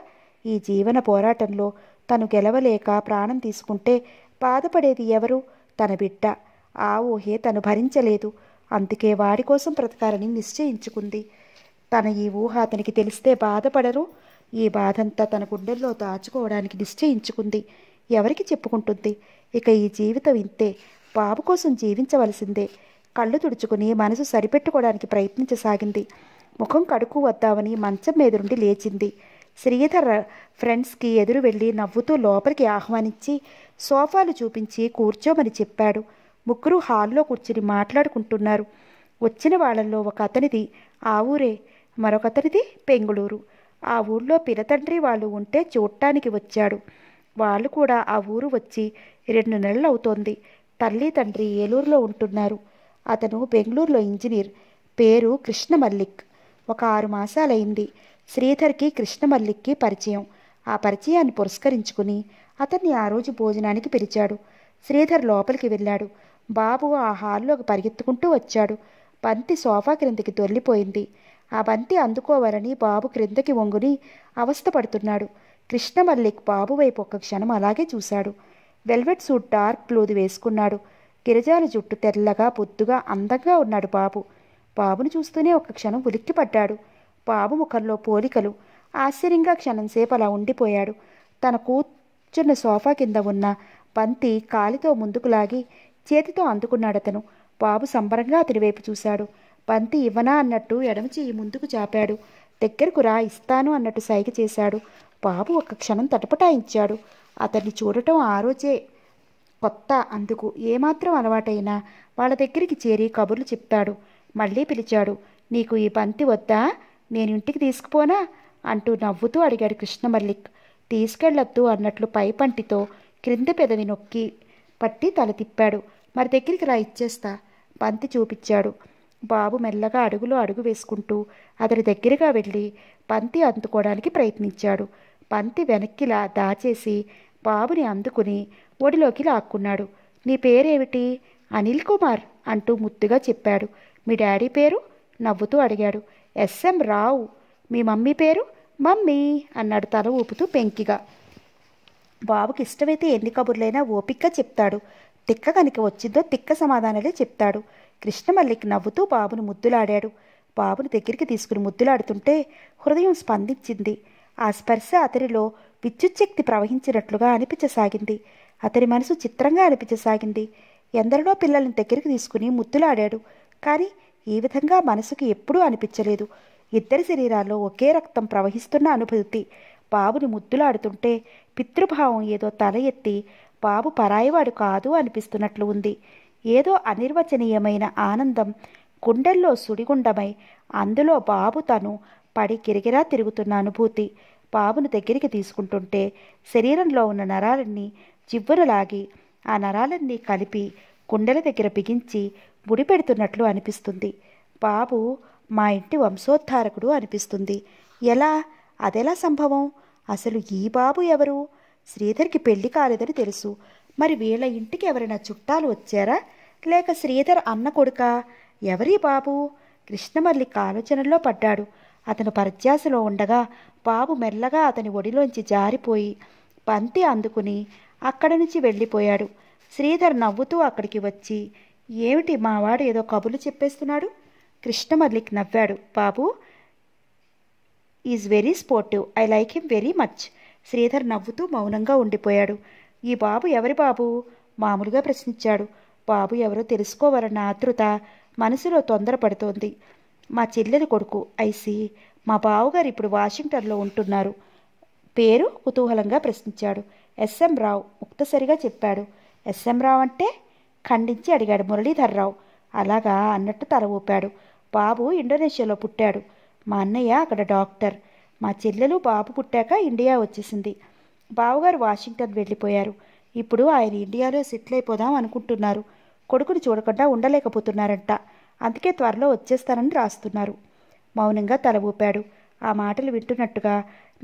ఈ జీవన పోరాటంలో తను గెలవలేక ప్రాణం తీసుకుంటే బాధపడేది ఎవరు తన బిడ్డ ఆ ఊహే తను భరించలేదు అందుకే వాడి కోసం బ్రతకాలని నిశ్చయించుకుంది తన ఈ ఊహ అతనికి తెలిస్తే బాధపడరు ఈ బాధంతా తన గుండెల్లో దాచుకోవడానికి నిశ్చయించుకుంది ఎవరికి చెప్పుకుంటుంది ఇక ఈ జీవితం ఇంతే బాబు కోసం జీవించవలసిందే కళ్ళు తుడుచుకుని మనసు సరిపెట్టుకోవడానికి ప్రయత్నించసాగింది ముఖం కడుకు వద్దామని మంచం మీద నుండి లేచింది శ్రీధర్ ఫ్రెండ్స్కి ఎదురు వెళ్ళి నవ్వుతూ లోపలికి ఆహ్వానించి సోఫాలు చూపించి కూర్చోమని చెప్పాడు ముగ్గురు హాల్లో కూర్చుని మాట్లాడుకుంటున్నారు వచ్చిన వాళ్ళల్లో ఒక అతనిది ఆ ఊరే మరొకతనిది బెంగుళూరు ఆ ఊళ్ళో పిలతండ్రి వాళ్ళు ఉంటే చూడటానికి వచ్చాడు వాళ్ళు కూడా ఆ ఊరు వచ్చి రెండు నెలలు అవుతోంది తల్లి తండ్రి ఏలూరులో ఉంటున్నారు అతను బెంగళూరులో ఇంజనీర్ పేరు కృష్ణమల్లిక్ ఒక ఆరు మాసాలైంది శ్రీధర్కి కృష్ణమల్లిక్కి పరిచయం ఆ పరిచయాన్ని పురస్కరించుకుని అతన్ని ఆ రోజు భోజనానికి పిలిచాడు శ్రీధర్ లోపలికి వెళ్ళాడు బాబు ఆ హాల్లోకి పరిగెత్తుకుంటూ వచ్చాడు బంతి సోఫా క్రిందకి తొల్లిపోయింది ఆ బంతి అందుకోవాలని బాబు క్రిందకి వంగుని అవస్థపడుతున్నాడు కృష్ణమల్లిక్ బాబు వైపు ఒక క్షణం అలాగే చూశాడు వెల్వెట్ సూట్ డార్క్ బ్లూది వేసుకున్నాడు గిరిజాల జుట్టు తెల్లగా పొద్దుగా అందంగా ఉన్నాడు బాబు బాబును చూస్తూనే ఒక క్షణం ఉలిక్కిపడ్డాడు బాబు ముఖంలో పోలికలు ఆశ్చర్యంగా క్షణం సేపు అలా ఉండిపోయాడు తన కూర్చున్న సోఫా కింద ఉన్న బంతి కాలితో ముందుకు లాగి చేతితో అందుకున్నాడు అతను బాబు సంబరంగా అతని వైపు చూశాడు బంతి ఇవ్వనా అన్నట్టు ఎడమ చెయ్యి ముందుకు చాపాడు దగ్గరకు రా ఇస్తాను అన్నట్టు సైగ చేశాడు బాబు ఒక క్షణం తటపటాయించాడు అతన్ని చూడటం ఆ రోజే కొత్త అందుకు ఏమాత్రం అలవాటైనా వాళ్ళ దగ్గరికి చేరి కబుర్లు చెప్తాడు మళ్ళీ పిలిచాడు నీకు ఈ పంతి వద్దా నేను ఇంటికి తీసుకుపోనా అంటూ నవ్వుతూ అడిగాడు కృష్ణమల్లిక్ తీసుకెళ్లొద్దు అన్నట్లు పై పంటితో క్రింద పెదవి నొక్కి పట్టి తల తిప్పాడు మరి దగ్గరికి రా ఇచ్చేస్తా పంతి చూపించాడు బాబు మెల్లగా అడుగులో అడుగు వేసుకుంటూ అతడి దగ్గరగా వెళ్ళి పంతి అందుకోవడానికి ప్రయత్నించాడు పంతి వెనక్కిలా దాచేసి బాబుని అందుకుని ఒడిలోకి లాక్కున్నాడు నీ పేరేమిటి అనిల్ కుమార్ అంటూ ముద్దుగా చెప్పాడు మీ డాడీ పేరు నవ్వుతూ అడిగాడు ఎస్ఎం రావు మీ మమ్మీ పేరు మమ్మీ అన్నాడు తల ఊపుతూ పెంకిగా బాబుకి ఇష్టమైతే ఎన్ని కబుర్లైనా ఓపిక్గా చెప్తాడు తిక్క కనుక వచ్చిందో తిక్క సమాధానాలే చెప్తాడు కృష్ణమల్లికి నవ్వుతూ బాబును ముద్దులాడాడు బాబును దగ్గరికి తీసుకుని ముద్దులాడుతుంటే హృదయం స్పందించింది ఆ స్పర్శ అతనిలో విద్యుచ్ఛక్తి ప్రవహించినట్లుగా అనిపించసాగింది అతని మనసు చిత్రంగా అనిపించసాగింది ఎందరినో పిల్లల్ని దగ్గరికి తీసుకుని ముద్దులాడాడు కానీ ఈ విధంగా మనసుకి ఎప్పుడూ అనిపించలేదు ఇద్దరి శరీరాల్లో ఒకే రక్తం ప్రవహిస్తున్న అనుభూతి బాబుని ముద్దులాడుతుంటే పితృభావం ఏదో తల ఎత్తి బాబు పరాయివాడు కాదు అనిపిస్తున్నట్లు ఉంది ఏదో అనిర్వచనీయమైన ఆనందం గుండెల్లో సుడిగుండమై అందులో బాబు తను పడి గిరిగిరా తిరుగుతున్న అనుభూతి బాబును దగ్గరికి తీసుకుంటుంటే శరీరంలో ఉన్న నరాలన్నీ జివ్వరు లాగి ఆ నరాలన్నీ కలిపి కుండల దగ్గర బిగించి ముడిపెడుతున్నట్లు అనిపిస్తుంది బాబు మా ఇంటి వంశోద్ధారకుడు అనిపిస్తుంది ఎలా అదెలా సంభవం అసలు ఈ బాబు ఎవరు శ్రీధర్కి పెళ్లి కాలేదని తెలుసు మరి వీళ్ళ ఇంటికి ఎవరైనా చుట్టాలు వచ్చారా లేక శ్రీధర్ అన్న కొడుక ఎవరి బాబు కృష్ణమల్లి ఆలోచనలో పడ్డాడు అతను పరధ్యాసలో ఉండగా బాబు మెల్లగా అతని ఒడిలోంచి జారిపోయి పంతి అందుకుని అక్కడి నుంచి వెళ్ళిపోయాడు శ్రీధర్ నవ్వుతూ అక్కడికి వచ్చి ఏమిటి మావాడు ఏదో కబులు చెప్పేస్తున్నాడు కృష్ణమల్లిక్ నవ్వాడు Babu is very sportive I like him very much Sridhar నవ్వుతూ మౌనంగా ఉండిపోయాడు ఈ బాబు ఎవరి బాబు మామూలుగా ప్రశ్నించాడు బాబు ఎవరో తెలుసుకోవాలన్న ఆతృత మనసులో తొందరపడుతోంది మా చెల్లెలి కొడుకు ఐసి మా బావగారు ఇప్పుడు వాషింగ్టన్లో ఉంటున్నారు పేరు కుతూహలంగా ప్రశ్నించాడు ఎస్ఎం రావు ముక్తసరిగా చెప్పాడు ఎస్ఎం రావు అంటే ఖండించి అడిగాడు మురళీధర్రావు అలాగా అన్నట్టు తల ఊపాడు బాబు ఇండోనేషియాలో పుట్టాడు మా అన్నయ్య అక్కడ డాక్టర్ మా చెల్లెలు బాబు పుట్టాక ఇండియా వచ్చేసింది బావగారు వాషింగ్టన్ వెళ్ళిపోయారు ఇప్పుడు ఆయన ఇండియాలో సెటిల్ అయిపోదాం అనుకుంటున్నారు కొడుకుని చూడకుండా ఉండలేకపోతున్నారంట అందుకే త్వరలో వచ్చేస్తానని రాస్తున్నారు మౌనంగా తల ఊపాడు ఆ మాటలు వింటున్నట్టుగా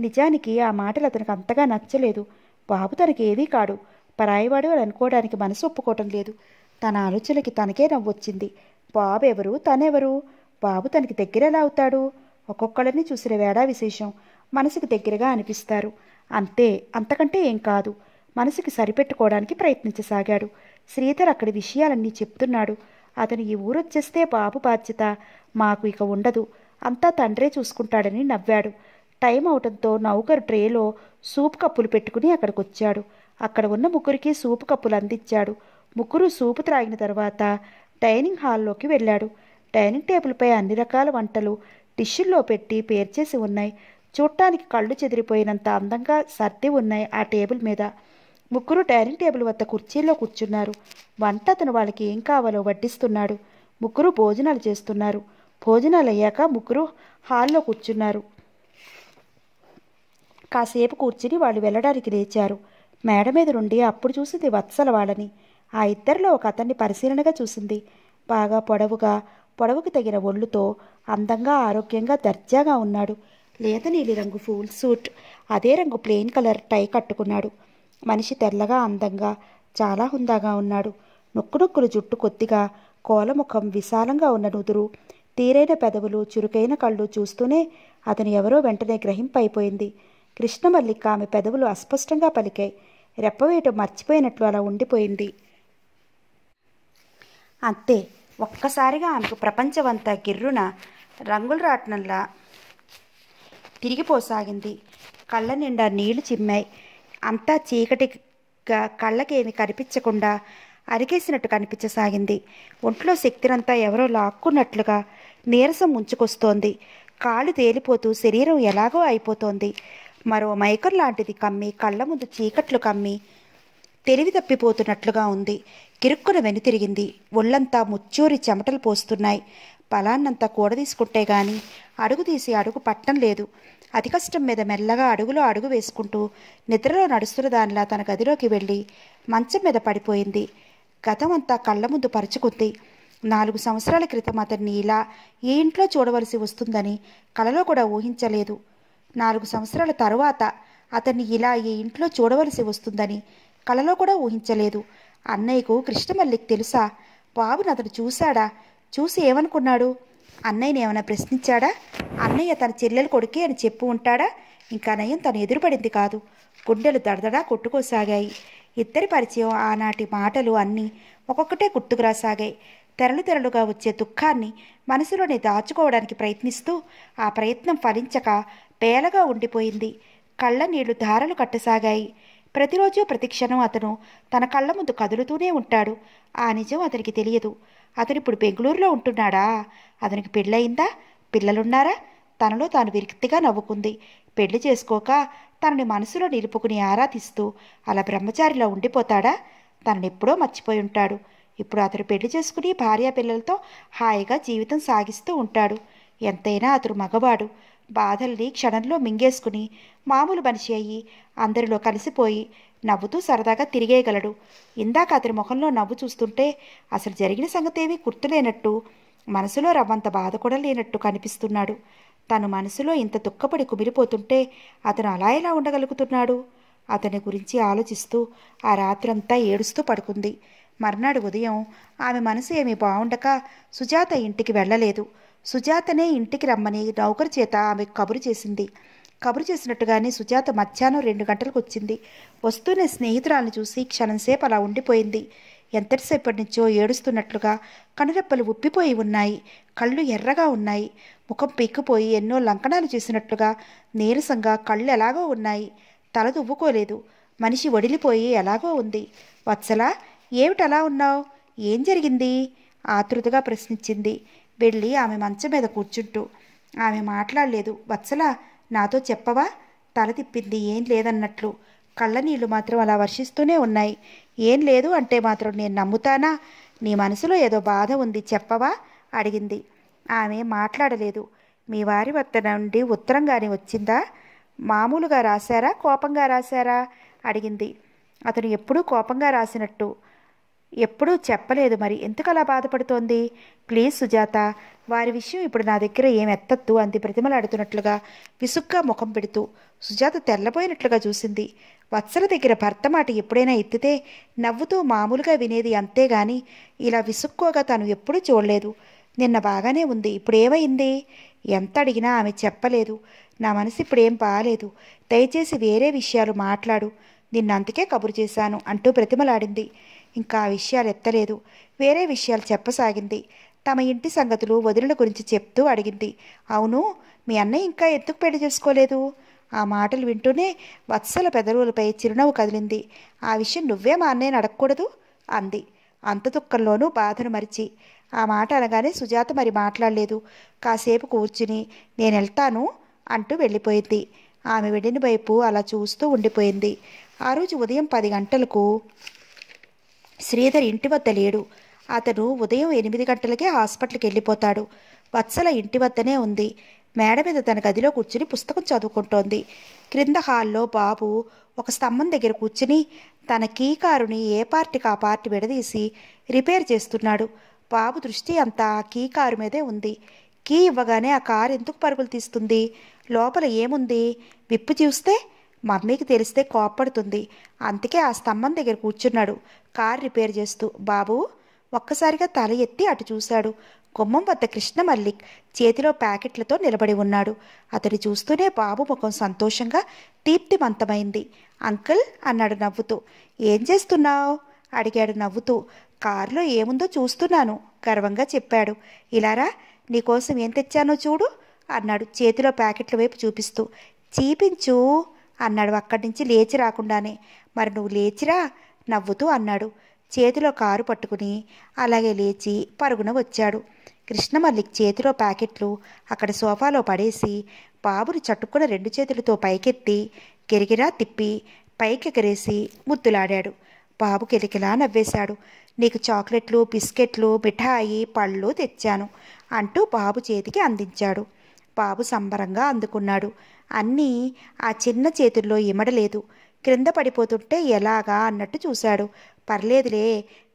నిజానికి ఆ మాటలు అతనికి అంతగా నచ్చలేదు బాబు తనకి ఏదీ కాడు పరాయివాడు అని అనుకోవడానికి మనసు ఒప్పుకోవటం లేదు తన ఆలోచనకి తనకే నవ్వొచ్చింది బాబు ఎవరు తనెవరు బాబు తనకి ఎలా అవుతాడు ఒక్కొక్కళ్ళని చూసిన వేడా విశేషం మనసుకు దగ్గరగా అనిపిస్తారు అంతే అంతకంటే ఏం కాదు మనసుకి సరిపెట్టుకోవడానికి ప్రయత్నించసాగాడు శ్రీధర్ అక్కడి విషయాలన్నీ చెప్తున్నాడు అతను ఈ ఊరొచ్చేస్తే బాబు బాధ్యత మాకు ఇక ఉండదు అంతా తండ్రే చూసుకుంటాడని నవ్వాడు టైం అవటంతో నౌకర్ ట్రేలో సూప్ కప్పులు పెట్టుకుని అక్కడికొచ్చాడు అక్కడ ఉన్న ముగ్గురికి సూపు కప్పులు అందించాడు ముగ్గురు సూపు త్రాగిన తర్వాత డైనింగ్ హాల్లోకి వెళ్ళాడు డైనింగ్ టేబుల్పై అన్ని రకాల వంటలు టిష్యూల్లో పెట్టి పేర్చేసి ఉన్నాయి చూడటానికి కళ్ళు చెదిరిపోయినంత అందంగా సర్ది ఉన్నాయి ఆ టేబుల్ మీద ముగ్గురు డైనింగ్ టేబుల్ వద్ద కుర్చీల్లో కూర్చున్నారు వంట అతను వాళ్ళకి ఏం కావాలో వడ్డిస్తున్నాడు ముగ్గురు భోజనాలు చేస్తున్నారు భోజనాలు అయ్యాక ముగ్గురు హాల్లో కూర్చున్నారు కాసేపు కూర్చుని వాళ్ళు వెళ్ళడానికి లేచారు మేడ మీద నుండి అప్పుడు చూసింది వత్సల వాళ్ళని ఆ ఇద్దరిలో ఒక అతన్ని పరిశీలనగా చూసింది బాగా పొడవుగా పొడవుకి తగిన ఒళ్ళుతో అందంగా ఆరోగ్యంగా దర్జాగా ఉన్నాడు లేత నీలి రంగు ఫూల్ సూట్ అదే రంగు ప్లెయిన్ కలర్ టై కట్టుకున్నాడు మనిషి తెల్లగా అందంగా చాలా హుందాగా ఉన్నాడు నొక్కులు జుట్టు కొద్దిగా కోలముఖం విశాలంగా ఉన్న నుదురు తీరైన పెదవులు చురుకైన కళ్ళు చూస్తూనే అతను ఎవరో వెంటనే గ్రహింపైపోయింది కృష్ణమల్లిక ఆమె పెదవులు అస్పష్టంగా పలికాయి రెప్పవేయటం మర్చిపోయినట్లు అలా ఉండిపోయింది అంతే ఒక్కసారిగా ఆమెకు ప్రపంచమంతా గిర్రున రంగుల రాట్నంలా తిరిగిపోసాగింది కళ్ళ నిండా నీళ్లు చిమ్మాయి అంతా చీకటిగా కళ్ళకేమి కనిపించకుండా అరిగేసినట్టు కనిపించసాగింది ఒంట్లో శక్తినంతా ఎవరో లాక్కున్నట్లుగా నీరసం ముంచుకొస్తోంది కాలు తేలిపోతూ శరీరం ఎలాగో అయిపోతోంది మరో మైకర్ లాంటిది కమ్మి కళ్ళ ముందు చీకట్లు కమ్మి తెలివి తప్పిపోతున్నట్లుగా ఉంది కిరుక్కున వెనుతిరిగింది ఒళ్ళంతా ముచ్చూరి చెమటలు పోస్తున్నాయి కూడ కూడదీసుకుంటే గాని అడుగు తీసి అడుగు పట్టం లేదు అతి కష్టం మీద మెల్లగా అడుగులో అడుగు వేసుకుంటూ నిద్రలో నడుస్తున్న దానిలా తన గదిలోకి వెళ్ళి మంచం మీద పడిపోయింది గతం అంతా కళ్ళ ముందు పరుచుకుంది నాలుగు సంవత్సరాల క్రితం అతన్ని ఇలా ఏ ఇంట్లో చూడవలసి వస్తుందని కలలో కూడా ఊహించలేదు నాలుగు సంవత్సరాల తరువాత అతన్ని ఇలా ఏ ఇంట్లో చూడవలసి వస్తుందని కలలో కూడా ఊహించలేదు అన్నయ్యకు కృష్ణమల్లికి తెలుసా బాబుని అతను చూశాడా చూసి ఏమనుకున్నాడు అన్నయ్యని ఏమైనా ప్రశ్నించాడా అన్నయ్య తన చెల్లెలు కొడుకే అని చెప్పు ఉంటాడా ఇంకా నయం తను ఎదురుపడింది కాదు గుండెలు దడదడా కొట్టుకోసాగాయి ఇద్దరి పరిచయం ఆనాటి మాటలు అన్నీ ఒక్కొక్కటే గుర్తుకురాసాగాయి తెరలు తెరలుగా వచ్చే దుఃఖాన్ని మనసులోనే దాచుకోవడానికి ప్రయత్నిస్తూ ఆ ప్రయత్నం ఫలించక పేలగా ఉండిపోయింది కళ్ళ నీళ్లు ధారలు కట్టసాగాయి ప్రతిరోజు ప్రతిక్షణం అతను తన కళ్ళ ముందు కదులుతూనే ఉంటాడు ఆ నిజం అతనికి తెలియదు అతను ఇప్పుడు బెంగళూరులో ఉంటున్నాడా అతనికి పెళ్ళయిందా పిల్లలున్నారా తనలో తాను విరక్తిగా నవ్వుకుంది పెళ్లి చేసుకోక తనని మనసులో నిలుపుకుని ఆరాధిస్తూ అలా బ్రహ్మచారిలో ఉండిపోతాడా ఎప్పుడో మర్చిపోయి ఉంటాడు ఇప్పుడు అతను పెళ్లి చేసుకుని భార్య పిల్లలతో హాయిగా జీవితం సాగిస్తూ ఉంటాడు ఎంతైనా అతడు మగవాడు బాధల్ని క్షణంలో మింగేసుకుని మామూలు మనిషి అయ్యి అందరిలో కలిసిపోయి నవ్వుతూ సరదాగా తిరిగేయగలడు ఇందాక అతని ముఖంలో నవ్వు చూస్తుంటే అసలు జరిగిన సంగతి ఏమీ గుర్తులేనట్టు మనసులో రవ్వంత బాధ కూడా లేనట్టు కనిపిస్తున్నాడు తను మనసులో ఇంత దుఃఖపడి కుమిలిపోతుంటే అతను అలా ఎలా ఉండగలుగుతున్నాడు అతని గురించి ఆలోచిస్తూ ఆ రాత్రంతా ఏడుస్తూ పడుకుంది మర్నాడు ఉదయం ఆమె మనసు ఏమీ బాగుండక సుజాత ఇంటికి వెళ్ళలేదు సుజాతనే ఇంటికి రమ్మని నౌకరు చేత ఆమె కబురు చేసింది కబురు చేసినట్టుగానే సుజాత మధ్యాహ్నం రెండు గంటలకు వచ్చింది వస్తూనే స్నేహితురాలను చూసి క్షణంసేపు అలా ఉండిపోయింది ఎంతటిసేపటి నుంచో ఏడుస్తున్నట్లుగా కనురెప్పలు ఉప్పిపోయి ఉన్నాయి కళ్ళు ఎర్రగా ఉన్నాయి ముఖం పీక్కుపోయి ఎన్నో లంకణాలు చేసినట్లుగా నీరసంగా కళ్ళు ఎలాగో ఉన్నాయి తల దువ్వుకోలేదు మనిషి వడిలిపోయి ఎలాగో ఉంది వత్సలా ఏమిటలా ఉన్నావు ఏం జరిగింది ఆతృతగా ప్రశ్నించింది వెళ్ళి ఆమె మంచం మీద కూర్చుంటూ ఆమె మాట్లాడలేదు వత్సలా నాతో చెప్పవా తల తిప్పింది ఏం లేదన్నట్లు నీళ్ళు మాత్రం అలా వర్షిస్తూనే ఉన్నాయి ఏం లేదు అంటే మాత్రం నేను నమ్ముతానా నీ మనసులో ఏదో బాధ ఉంది చెప్పవా అడిగింది ఆమె మాట్లాడలేదు మీ వారి వద్ద నుండి ఉత్తరంగానే వచ్చిందా మామూలుగా రాశారా కోపంగా రాశారా అడిగింది అతను ఎప్పుడూ కోపంగా రాసినట్టు ఎప్పుడూ చెప్పలేదు మరి ఎందుకు అలా బాధపడుతోంది ప్లీజ్ సుజాత వారి విషయం ఇప్పుడు నా దగ్గర ఏం ఎత్తద్దు అంది ప్రతిమలాడుతున్నట్లుగా విసుగ్గా ముఖం పెడుతూ సుజాత తెల్లబోయినట్లుగా చూసింది వత్సల దగ్గర భర్త మాట ఎప్పుడైనా ఎత్తితే నవ్వుతూ మామూలుగా వినేది అంతేగాని ఇలా విసుక్కోగా తను ఎప్పుడూ చూడలేదు నిన్న బాగానే ఉంది ఇప్పుడు ఏమైంది ఎంత అడిగినా ఆమె చెప్పలేదు నా మనసు ఇప్పుడేం బాగాలేదు దయచేసి వేరే విషయాలు మాట్లాడు అందుకే కబురు చేశాను అంటూ ప్రతిమలాడింది ఇంకా ఆ విషయాలు ఎత్తలేదు వేరే విషయాలు చెప్పసాగింది తమ ఇంటి సంగతులు వదిలిన గురించి చెప్తూ అడిగింది అవును మీ అన్నయ్య ఇంకా ఎందుకు పెళ్లి చేసుకోలేదు ఆ మాటలు వింటూనే వత్సల పెదరువులపై చిరునవ్వు కదిలింది ఆ విషయం నువ్వే మా అన్నయ్యని అడగకూడదు అంది అంత దుఃఖంలోనూ బాధను మరిచి ఆ మాట అనగానే సుజాత మరి మాట్లాడలేదు కాసేపు కూర్చుని నేను వెళ్తాను అంటూ వెళ్ళిపోయింది ఆమె వెళ్ళిన వైపు అలా చూస్తూ ఉండిపోయింది ఆ రోజు ఉదయం పది గంటలకు శ్రీధర్ ఇంటి వద్ద లేడు అతను ఉదయం ఎనిమిది గంటలకే హాస్పిటల్కి వెళ్ళిపోతాడు వత్సల ఇంటి వద్దనే ఉంది మేడ మీద తన గదిలో కూర్చుని పుస్తకం చదువుకుంటోంది క్రింద హాల్లో బాబు ఒక స్తంభం దగ్గర కూర్చుని తన కీ కారుని ఏ పార్టీకి ఆ పార్టీ విడదీసి రిపేర్ చేస్తున్నాడు బాబు దృష్టి అంతా ఆ కీ కారు మీదే ఉంది కీ ఇవ్వగానే ఆ కారు ఎందుకు పరుగులు తీస్తుంది లోపల ఏముంది విప్పు చూస్తే మమ్మీకి తెలిస్తే కోప్పడుతుంది అందుకే ఆ స్తంభం దగ్గర కూర్చున్నాడు కార్ రిపేర్ చేస్తూ బాబు ఒక్కసారిగా తల ఎత్తి అటు చూశాడు కొమ్మం వద్ద కృష్ణ మల్లిక్ చేతిలో ప్యాకెట్లతో నిలబడి ఉన్నాడు అతడు చూస్తూనే బాబు ముఖం సంతోషంగా దీప్తిమంతమైంది అంకుల్ అన్నాడు నవ్వుతూ ఏం చేస్తున్నావు అడిగాడు నవ్వుతూ కారులో ఏముందో చూస్తున్నాను గర్వంగా చెప్పాడు ఇలారా నీకోసం ఏం తెచ్చానో చూడు అన్నాడు చేతిలో ప్యాకెట్ల వైపు చూపిస్తూ చీపించు అన్నాడు అక్కడి నుంచి లేచి రాకుండానే మరి నువ్వు లేచిరా నవ్వుతూ అన్నాడు చేతిలో కారు పట్టుకుని అలాగే లేచి పరుగున వచ్చాడు కృష్ణమల్లికి చేతిలో ప్యాకెట్లు అక్కడ సోఫాలో పడేసి బాబుని చట్టుకున్న రెండు చేతులతో పైకెత్తి గిరిగిరా తిప్పి పైకెగరేసి ముద్దులాడాడు బాబు కిలికిలా నవ్వేశాడు నీకు చాక్లెట్లు బిస్కెట్లు మిఠాయి పళ్ళు తెచ్చాను అంటూ బాబు చేతికి అందించాడు బాబు సంబరంగా అందుకున్నాడు అన్నీ ఆ చిన్న చేతుల్లో ఇమడలేదు క్రింద పడిపోతుంటే ఎలాగా అన్నట్టు చూశాడు పర్లేదులే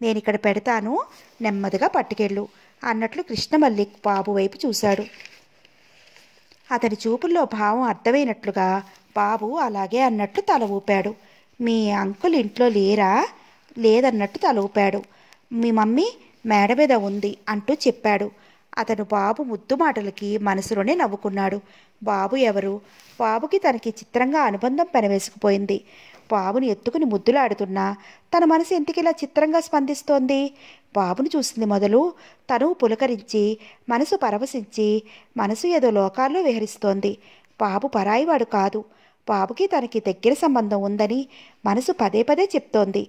నేను ఇక్కడ పెడతాను నెమ్మదిగా పట్టుకెళ్ళు అన్నట్లు కృష్ణమల్లి బాబు వైపు చూశాడు అతని చూపుల్లో భావం అర్థమైనట్లుగా బాబు అలాగే అన్నట్లు తల ఊపాడు మీ అంకుల్ ఇంట్లో లేరా లేదన్నట్టు తల ఊపాడు మీ మమ్మీ మేడ మీద ఉంది అంటూ చెప్పాడు అతను బాబు ముద్దు మాటలకి మనసులోనే నవ్వుకున్నాడు బాబు ఎవరు బాబుకి తనకి చిత్రంగా అనుబంధం పెనవేసుకుపోయింది బాబుని ఎత్తుకుని ముద్దులాడుతున్నా తన మనసు ఎంతకిలా చిత్రంగా స్పందిస్తోంది బాబును చూసింది మొదలు తను పులకరించి మనసు పరవశించి మనసు ఏదో లోకాల్లో విహరిస్తోంది బాబు పరాయివాడు కాదు బాబుకి తనకి దగ్గర సంబంధం ఉందని మనసు పదే పదే చెప్తోంది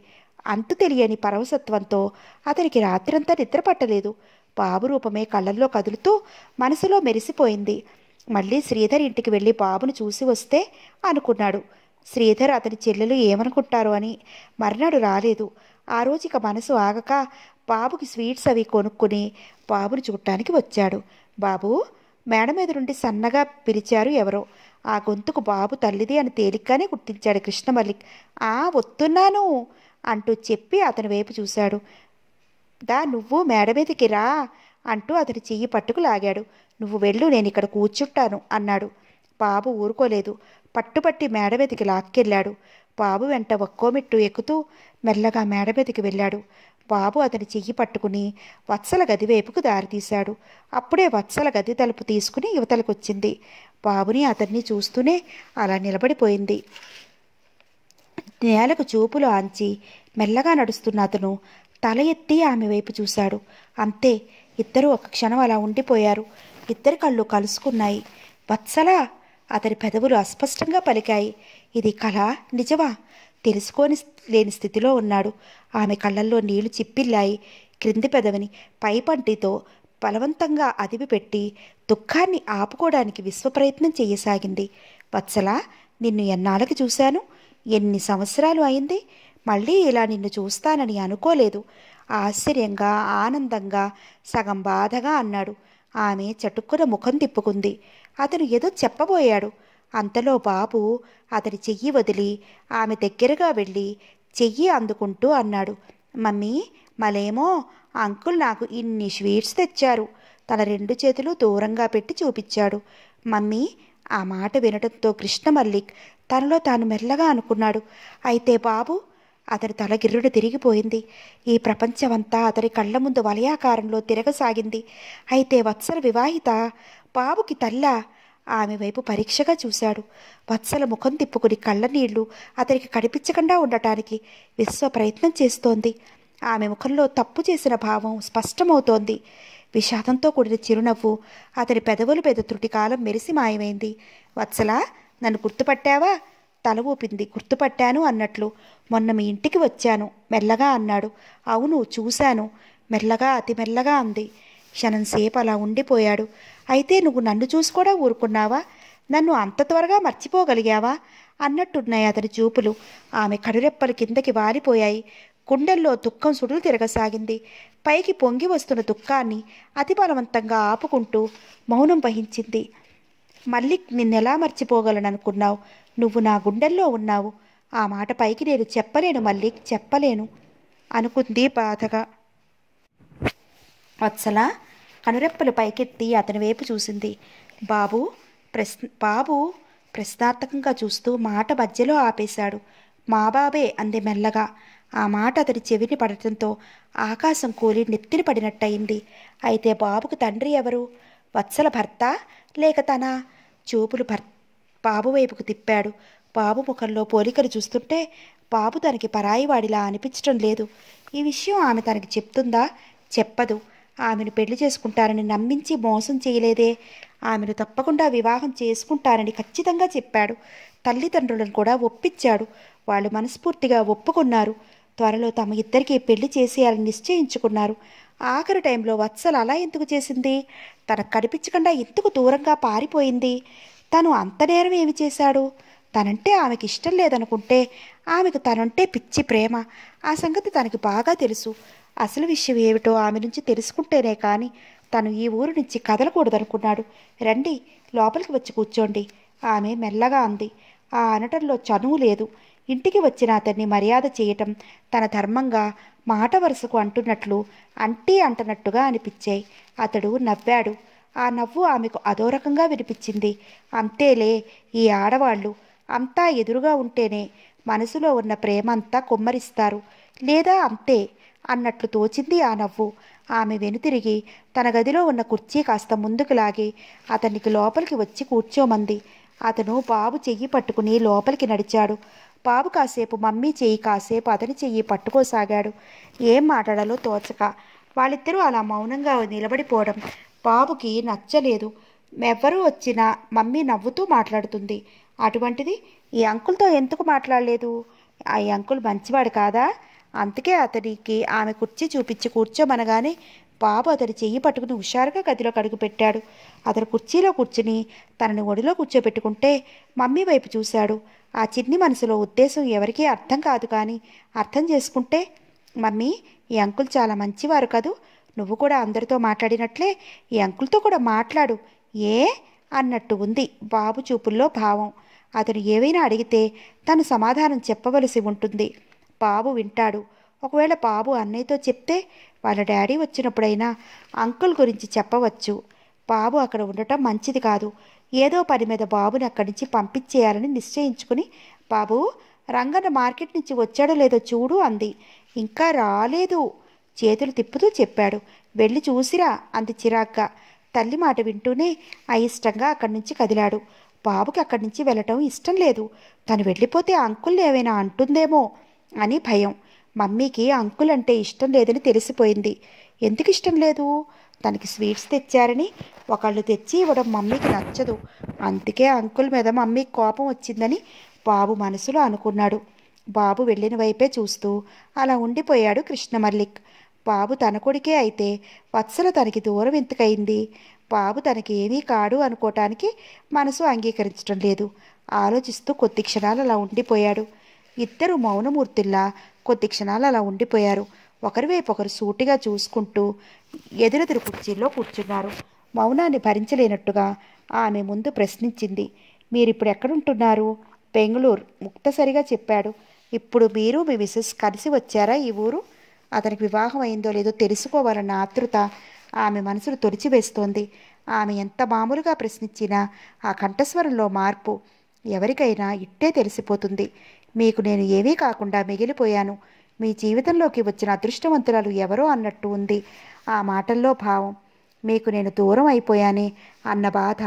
అంతు తెలియని పరవసత్వంతో అతనికి రాత్రంతా నిద్రపట్టలేదు బాబు రూపమే కళ్ళల్లో కదులుతూ మనసులో మెరిసిపోయింది మళ్ళీ శ్రీధర్ ఇంటికి వెళ్ళి బాబును చూసి వస్తే అనుకున్నాడు శ్రీధర్ అతని చెల్లెలు ఏమనుకుంటారు అని మర్నాడు రాలేదు ఆ రోజు ఇక మనసు ఆగక బాబుకి స్వీట్స్ అవి కొనుక్కుని బాబును చూడటానికి వచ్చాడు బాబు మేడ మీద నుండి సన్నగా పిలిచారు ఎవరో ఆ గొంతుకు బాబు తల్లిది అని తేలిగ్గానే గుర్తించాడు కృష్ణ మల్లిక్ ఆ వస్తున్నాను అంటూ చెప్పి అతని వైపు చూశాడు దా నువ్వు మేడ మీదకి రా అంటూ అతని చెయ్యి పట్టుకు లాగాడు నువ్వు వెళ్ళు నేను ఇక్కడ కూర్చుంటాను అన్నాడు బాబు ఊరుకోలేదు పట్టుపట్టి మేడ మీదకి లాక్కెళ్ళాడు బాబు వెంట ఒక్కోమిట్టు ఎక్కుతూ మెల్లగా మేడ మీదకి వెళ్ళాడు బాబు అతని చెయ్యి పట్టుకుని వత్సల గది వైపుకు దారితీశాడు అప్పుడే వత్సల గది తలుపు తీసుకుని యువతలకొచ్చింది బాబుని అతన్ని చూస్తూనే అలా నిలబడిపోయింది నేలకు చూపులు ఆంచి మెల్లగా నడుస్తున్న అతను తల ఎత్తి ఆమె వైపు చూశాడు అంతే ఇద్దరు ఒక క్షణం అలా ఉండిపోయారు ఇద్దరి కళ్ళు కలుసుకున్నాయి వత్సలా అతని పెదవులు అస్పష్టంగా పలికాయి ఇది కళ నిజమా తెలుసుకోని లేని స్థితిలో ఉన్నాడు ఆమె కళ్ళల్లో నీళ్లు చిప్పిల్లాయి క్రింది పెదవిని పైపంటితో బలవంతంగా అదిపిపెట్టి దుఃఖాన్ని ఆపుకోవడానికి విశ్వప్రయత్నం చేయసాగింది వత్సలా నిన్ను ఎన్నాళ్ళకి చూశాను ఎన్ని సంవత్సరాలు అయింది మళ్ళీ ఇలా నిన్ను చూస్తానని అనుకోలేదు ఆశ్చర్యంగా ఆనందంగా సగం బాధగా అన్నాడు ఆమె చటుక్కున ముఖం తిప్పుకుంది అతను ఏదో చెప్పబోయాడు అంతలో బాబు అతని చెయ్యి వదిలి ఆమె దగ్గరగా వెళ్ళి చెయ్యి అందుకుంటూ అన్నాడు మమ్మీ మలేమో అంకుల్ నాకు ఇన్ని స్వీట్స్ తెచ్చారు తన రెండు చేతులు దూరంగా పెట్టి చూపించాడు మమ్మీ ఆ మాట వినడంతో కృష్ణ మల్లిక్ తనలో తాను మెల్లగా అనుకున్నాడు అయితే బాబు అతడి తల గిర్రుడు తిరిగిపోయింది ఈ ప్రపంచమంతా అతడి కళ్ళ ముందు వలయాకారంలో తిరగసాగింది అయితే వత్సల వివాహిత బాబుకి తల్ల ఆమె వైపు పరీక్షగా చూశాడు వత్సల ముఖం తిప్పుకుని కళ్ళనీళ్లు అతనికి కనిపించకుండా ఉండటానికి విశ్వ ప్రయత్నం చేస్తోంది ఆమె ముఖంలో తప్పు చేసిన భావం స్పష్టమవుతోంది విషాదంతో కూడిన చిరునవ్వు అతని పెదవులు పెద త్రుటికాలం మెరిసి మాయమైంది వత్సలా నన్ను గుర్తుపట్టావా తల ఊపింది గుర్తుపట్టాను అన్నట్లు మొన్న మీ ఇంటికి వచ్చాను మెల్లగా అన్నాడు అవును చూశాను మెల్లగా అతి మెల్లగా అంది సేపు అలా ఉండిపోయాడు అయితే నువ్వు నన్ను చూసి కూడా ఊరుకున్నావా నన్ను అంత త్వరగా మర్చిపోగలిగావా అన్నట్టున్నాయి అతని చూపులు ఆమె కడురెప్పలు కిందకి వారిపోయాయి గుండెల్లో దుఃఖం సుడులు తిరగసాగింది పైకి పొంగి వస్తున్న దుఃఖాన్ని అతి బలవంతంగా ఆపుకుంటూ మౌనం వహించింది మళ్ళీ నిన్నెలా మర్చిపోగలననుకున్నావు నువ్వు నా గుండెల్లో ఉన్నావు ఆ మాట పైకి నేను చెప్పలేను మళ్ళీ చెప్పలేను అనుకుంది బాధగా వత్సల కనురెప్పలు పైకెత్తి అతని వైపు చూసింది బాబు ప్రశ్న బాబు ప్రశ్నార్థకంగా చూస్తూ మాట మధ్యలో ఆపేశాడు మా బాబే అంది మెల్లగా ఆ మాట అతడి చెవిని పడటంతో ఆకాశం కూలి నెత్తిని పడినట్టయింది అయితే బాబుకు తండ్రి ఎవరు వత్సల భర్త లేక తనా చూపులు భర్ బాబు వైపుకు తిప్పాడు బాబు ముఖంలో పోలికలు చూస్తుంటే బాబు తనకి పరాయివాడిలా అనిపించడం లేదు ఈ విషయం ఆమె తనకి చెప్తుందా చెప్పదు ఆమెను పెళ్లి చేసుకుంటారని నమ్మించి మోసం చేయలేదే ఆమెను తప్పకుండా వివాహం చేసుకుంటారని ఖచ్చితంగా చెప్పాడు తల్లిదండ్రులను కూడా ఒప్పించాడు వాళ్ళు మనస్ఫూర్తిగా ఒప్పుకున్నారు త్వరలో తమ ఇద్దరికీ పెళ్లి చేసేయాలని నిశ్చయించుకున్నారు ఆఖరి టైంలో వత్సలు అలా ఎందుకు చేసింది తనకు కనిపించకుండా ఎందుకు దూరంగా పారిపోయింది తను అంత నేరం ఏమి చేశాడు తనంటే ఆమెకి ఇష్టం లేదనుకుంటే ఆమెకు తనంటే పిచ్చి ప్రేమ ఆ సంగతి తనకి బాగా తెలుసు అసలు విషయం ఏమిటో ఆమె నుంచి తెలుసుకుంటేనే కానీ తను ఈ ఊరు నుంచి కదలకూడదనుకున్నాడు రండి లోపలికి వచ్చి కూర్చోండి ఆమె మెల్లగా అంది ఆ అనటంలో చనువు లేదు ఇంటికి వచ్చిన అతన్ని మర్యాద చేయటం తన ధర్మంగా మాట వరుసకు అంటున్నట్లు అంటే అంటనట్టుగా అనిపించాయి అతడు నవ్వాడు ఆ నవ్వు ఆమెకు అదో రకంగా వినిపించింది అంతేలే ఈ ఆడవాళ్ళు అంతా ఎదురుగా ఉంటేనే మనసులో ఉన్న ప్రేమ అంతా కొమ్మరిస్తారు లేదా అంతే అన్నట్లు తోచింది ఆ నవ్వు ఆమె వెనుతిరిగి తన గదిలో ఉన్న కుర్చీ కాస్త ముందుకు లాగి అతనికి లోపలికి వచ్చి కూర్చోమంది అతను బాబు చెయ్యి పట్టుకుని లోపలికి నడిచాడు బాబు కాసేపు మమ్మీ చెయ్యి కాసేపు అతని చెయ్యి పట్టుకోసాగాడు ఏం మాట్లాడాలో తోచక వాళ్ళిద్దరూ అలా మౌనంగా నిలబడిపోవడం బాబుకి నచ్చలేదు ఎవ్వరూ వచ్చినా మమ్మీ నవ్వుతూ మాట్లాడుతుంది అటువంటిది ఈ అంకుల్తో ఎందుకు మాట్లాడలేదు ఆ అంకుల్ మంచివాడు కాదా అందుకే అతనికి ఆమె కుర్చీ చూపించి కూర్చోమనగానే బాబు అతడి చెయ్యి పట్టుకుని హుషారుగా గదిలోకి అడుగుపెట్టాడు అతడు కుర్చీలో కూర్చుని తనని ఒడిలో కూర్చోబెట్టుకుంటే మమ్మీ వైపు చూశాడు ఆ చిన్ని మనసులో ఉద్దేశం ఎవరికీ అర్థం కాదు కానీ అర్థం చేసుకుంటే మమ్మీ ఈ అంకుల్ చాలా మంచివారు కదూ నువ్వు కూడా అందరితో మాట్లాడినట్లే ఈ అంకుల్తో కూడా మాట్లాడు ఏ అన్నట్టు ఉంది బాబు చూపుల్లో భావం అతను ఏవైనా అడిగితే తను సమాధానం చెప్పవలసి ఉంటుంది బాబు వింటాడు ఒకవేళ బాబు అన్నయ్యతో చెప్తే వాళ్ళ డాడీ వచ్చినప్పుడైనా అంకుల్ గురించి చెప్పవచ్చు బాబు అక్కడ ఉండటం మంచిది కాదు ఏదో పని మీద బాబుని అక్కడి నుంచి పంపించేయాలని నిశ్చయించుకుని బాబు రంగన్న మార్కెట్ నుంచి వచ్చాడో లేదో చూడు అంది ఇంకా రాలేదు చేతులు తిప్పుతూ చెప్పాడు వెళ్ళి చూసిరా అంది చిరాగ్గా తల్లి మాట వింటూనే అయిష్టంగా అక్కడి నుంచి కదిలాడు బాబుకి అక్కడి నుంచి వెళ్ళటం ఇష్టం లేదు తను వెళ్ళిపోతే అంకుల్ ఏమైనా అంటుందేమో అని భయం మమ్మీకి అంకుల్ అంటే ఇష్టం లేదని తెలిసిపోయింది ఎందుకు ఇష్టం లేదు తనకి స్వీట్స్ తెచ్చారని ఒకళ్ళు తెచ్చి ఇవ్వడం మమ్మీకి నచ్చదు అందుకే అంకుల్ మీద మమ్మీకి కోపం వచ్చిందని బాబు మనసులో అనుకున్నాడు బాబు వెళ్ళిన వైపే చూస్తూ అలా ఉండిపోయాడు కృష్ణ మల్లిక్ బాబు తన కొడుకే అయితే వత్సల తనకి దూరం ఎంతకైంది బాబు తనకి ఏమీ కాడు అనుకోవటానికి మనసు అంగీకరించడం లేదు ఆలోచిస్తూ కొద్ది క్షణాలు అలా ఉండిపోయాడు ఇద్దరు మౌనమూర్తిల్లా కొద్ది క్షణాలు అలా ఉండిపోయారు ఒకరివైపు ఒకరు సూటిగా చూసుకుంటూ ఎదురెదురు కుర్చీల్లో కూర్చున్నారు మౌనాన్ని భరించలేనట్టుగా ఆమె ముందు ప్రశ్నించింది మీరిప్పుడు ఎక్కడుంటున్నారు బెంగళూరు ముక్తసరిగా చెప్పాడు ఇప్పుడు మీరు మీ మిసెస్ కలిసి వచ్చారా ఈ ఊరు అతనికి వివాహం అయిందో లేదో తెలుసుకోవాలన్న ఆతృత ఆమె మనసును తొలిచివేస్తోంది ఆమె ఎంత మామూలుగా ప్రశ్నించినా ఆ కంఠస్వరంలో మార్పు ఎవరికైనా ఇట్టే తెలిసిపోతుంది మీకు నేను ఏమీ కాకుండా మిగిలిపోయాను మీ జీవితంలోకి వచ్చిన అదృష్టవంతురాలు ఎవరో అన్నట్టు ఉంది ఆ మాటల్లో భావం మీకు నేను దూరం అయిపోయానే అన్న బాధ